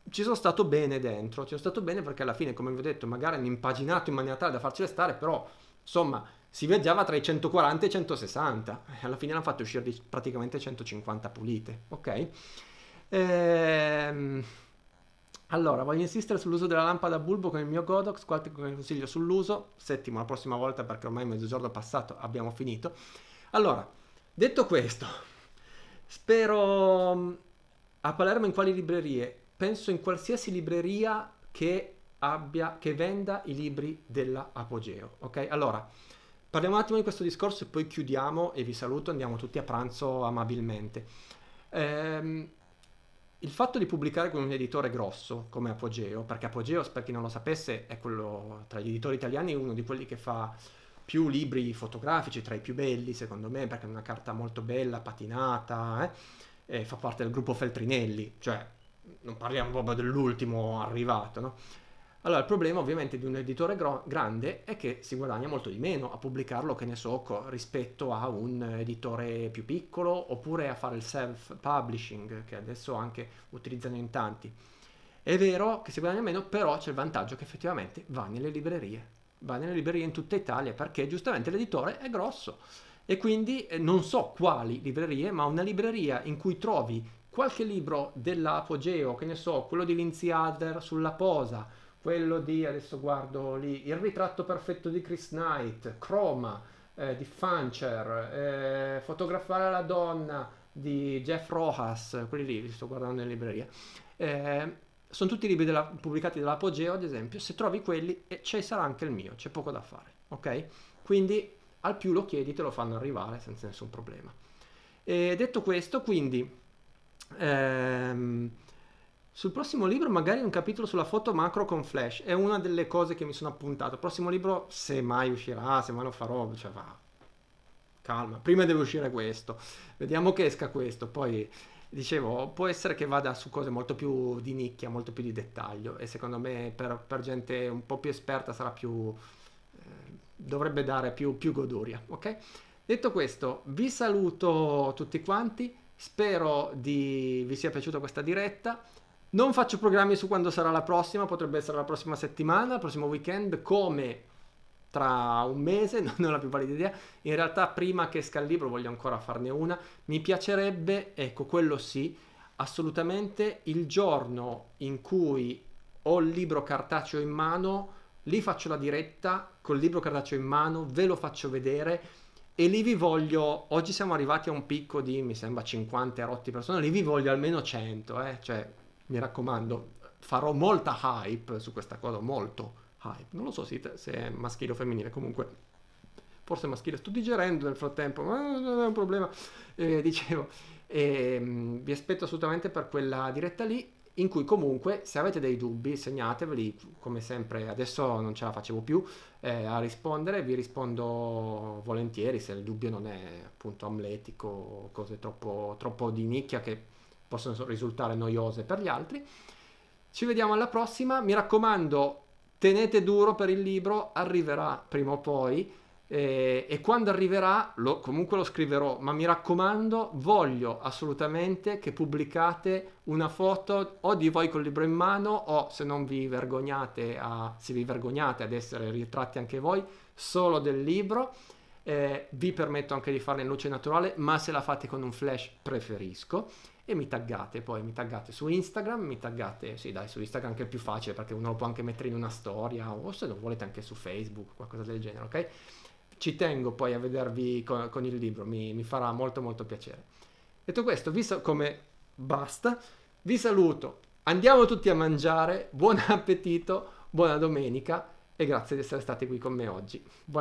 ci sono stato bene dentro, ci sono stato bene perché alla fine, come vi ho detto, magari hanno impaginato in maniera tale da farci restare, però insomma si viaggiava tra i 140 e i 160 e alla fine hanno fatto uscire praticamente 150 pulite, ok? Ehm... Allora, voglio insistere sull'uso della lampada a bulbo con il mio Godox, qualche consiglio sull'uso, settimo la prossima volta perché ormai mezzogiorno passato abbiamo finito. Allora, detto questo, spero mm, a Palermo in quali librerie penso in qualsiasi libreria che abbia, che venda i libri della Apogeo, ok? Allora, parliamo un attimo di questo discorso e poi chiudiamo e vi saluto, andiamo tutti a pranzo amabilmente. Ehm, il fatto di pubblicare con un editore grosso come Apogeo, perché Apogeo, per chi non lo sapesse, è quello tra gli editori italiani uno di quelli che fa più libri fotografici, tra i più belli secondo me, perché è una carta molto bella, patinata, eh? fa parte del gruppo Feltrinelli, cioè non parliamo proprio dell'ultimo arrivato, no? Allora, il problema ovviamente di un editore gro- grande è che si guadagna molto di meno a pubblicarlo, che ne so, co- rispetto a un editore più piccolo, oppure a fare il self-publishing, che adesso anche utilizzano in tanti. È vero che si guadagna meno, però c'è il vantaggio che effettivamente va nelle librerie, va nelle librerie in tutta Italia, perché giustamente l'editore è grosso. E quindi eh, non so quali librerie, ma una libreria in cui trovi qualche libro dell'Apogeo, che ne so, quello di Lindsay Adler sulla posa, quello di, adesso guardo lì, Il ritratto perfetto di Chris Knight, Chroma eh, di Fancher, eh, Fotografare la donna di Jeff Rojas, quelli lì, li sto guardando in libreria. Eh, sono tutti libri della, pubblicati dall'Apogeo, ad esempio, se trovi quelli eh, ci sarà anche il mio, c'è poco da fare, ok? Quindi al più lo chiedi, te lo fanno arrivare senza nessun problema. Eh, detto questo, quindi Ehm, sul prossimo libro magari un capitolo sulla foto macro con flash, è una delle cose che mi sono appuntato. Il prossimo libro, se mai uscirà, se mai lo farò, cioè va, calma, prima deve uscire questo, vediamo che esca questo, poi dicevo, può essere che vada su cose molto più di nicchia, molto più di dettaglio e secondo me per, per gente un po' più esperta sarà più... Eh, dovrebbe dare più, più goduria, ok? Detto questo, vi saluto tutti quanti Spero di... vi sia piaciuta questa diretta. Non faccio programmi su quando sarà la prossima, potrebbe essere la prossima settimana, il prossimo weekend, come tra un mese, non ho la più valida idea. In realtà prima che esca il libro voglio ancora farne una. Mi piacerebbe, ecco quello sì, assolutamente il giorno in cui ho il libro cartaceo in mano, lì faccio la diretta col libro cartaceo in mano, ve lo faccio vedere e lì vi voglio, oggi siamo arrivati a un picco di mi sembra 50 rotti persone, lì vi voglio almeno 100, eh? cioè mi raccomando, farò molta hype su questa cosa, molto hype, non lo so se, è maschile o femminile, comunque forse maschile, sto digerendo nel frattempo, ma non è un problema, eh, dicevo, eh, vi aspetto assolutamente per quella diretta lì in cui comunque se avete dei dubbi segnateveli, come sempre adesso non ce la facevo più eh, a rispondere, vi rispondo volentieri se il dubbio non è appunto amletico o cose troppo, troppo di nicchia che possono risultare noiose per gli altri. Ci vediamo alla prossima, mi raccomando tenete duro per il libro, arriverà prima o poi eh, e quando arriverà lo, comunque lo scriverò, ma mi raccomando, voglio assolutamente che pubblicate una foto o di voi col libro in mano o se non vi vergognate, a, se vi vergognate ad essere ritratti anche voi, solo del libro. Eh, vi permetto anche di farla in luce naturale, ma se la fate con un flash preferisco e mi taggate poi, mi taggate su Instagram, mi taggate, sì dai, su Instagram anche è più facile perché uno lo può anche mettere in una storia o se lo volete anche su Facebook, qualcosa del genere, ok? ci tengo poi a vedervi con, con il libro, mi, mi, farà molto molto piacere. Detto questo, visto come basta, vi saluto, andiamo tutti a mangiare, buon appetito, buona domenica e grazie di essere stati qui con me oggi. Buon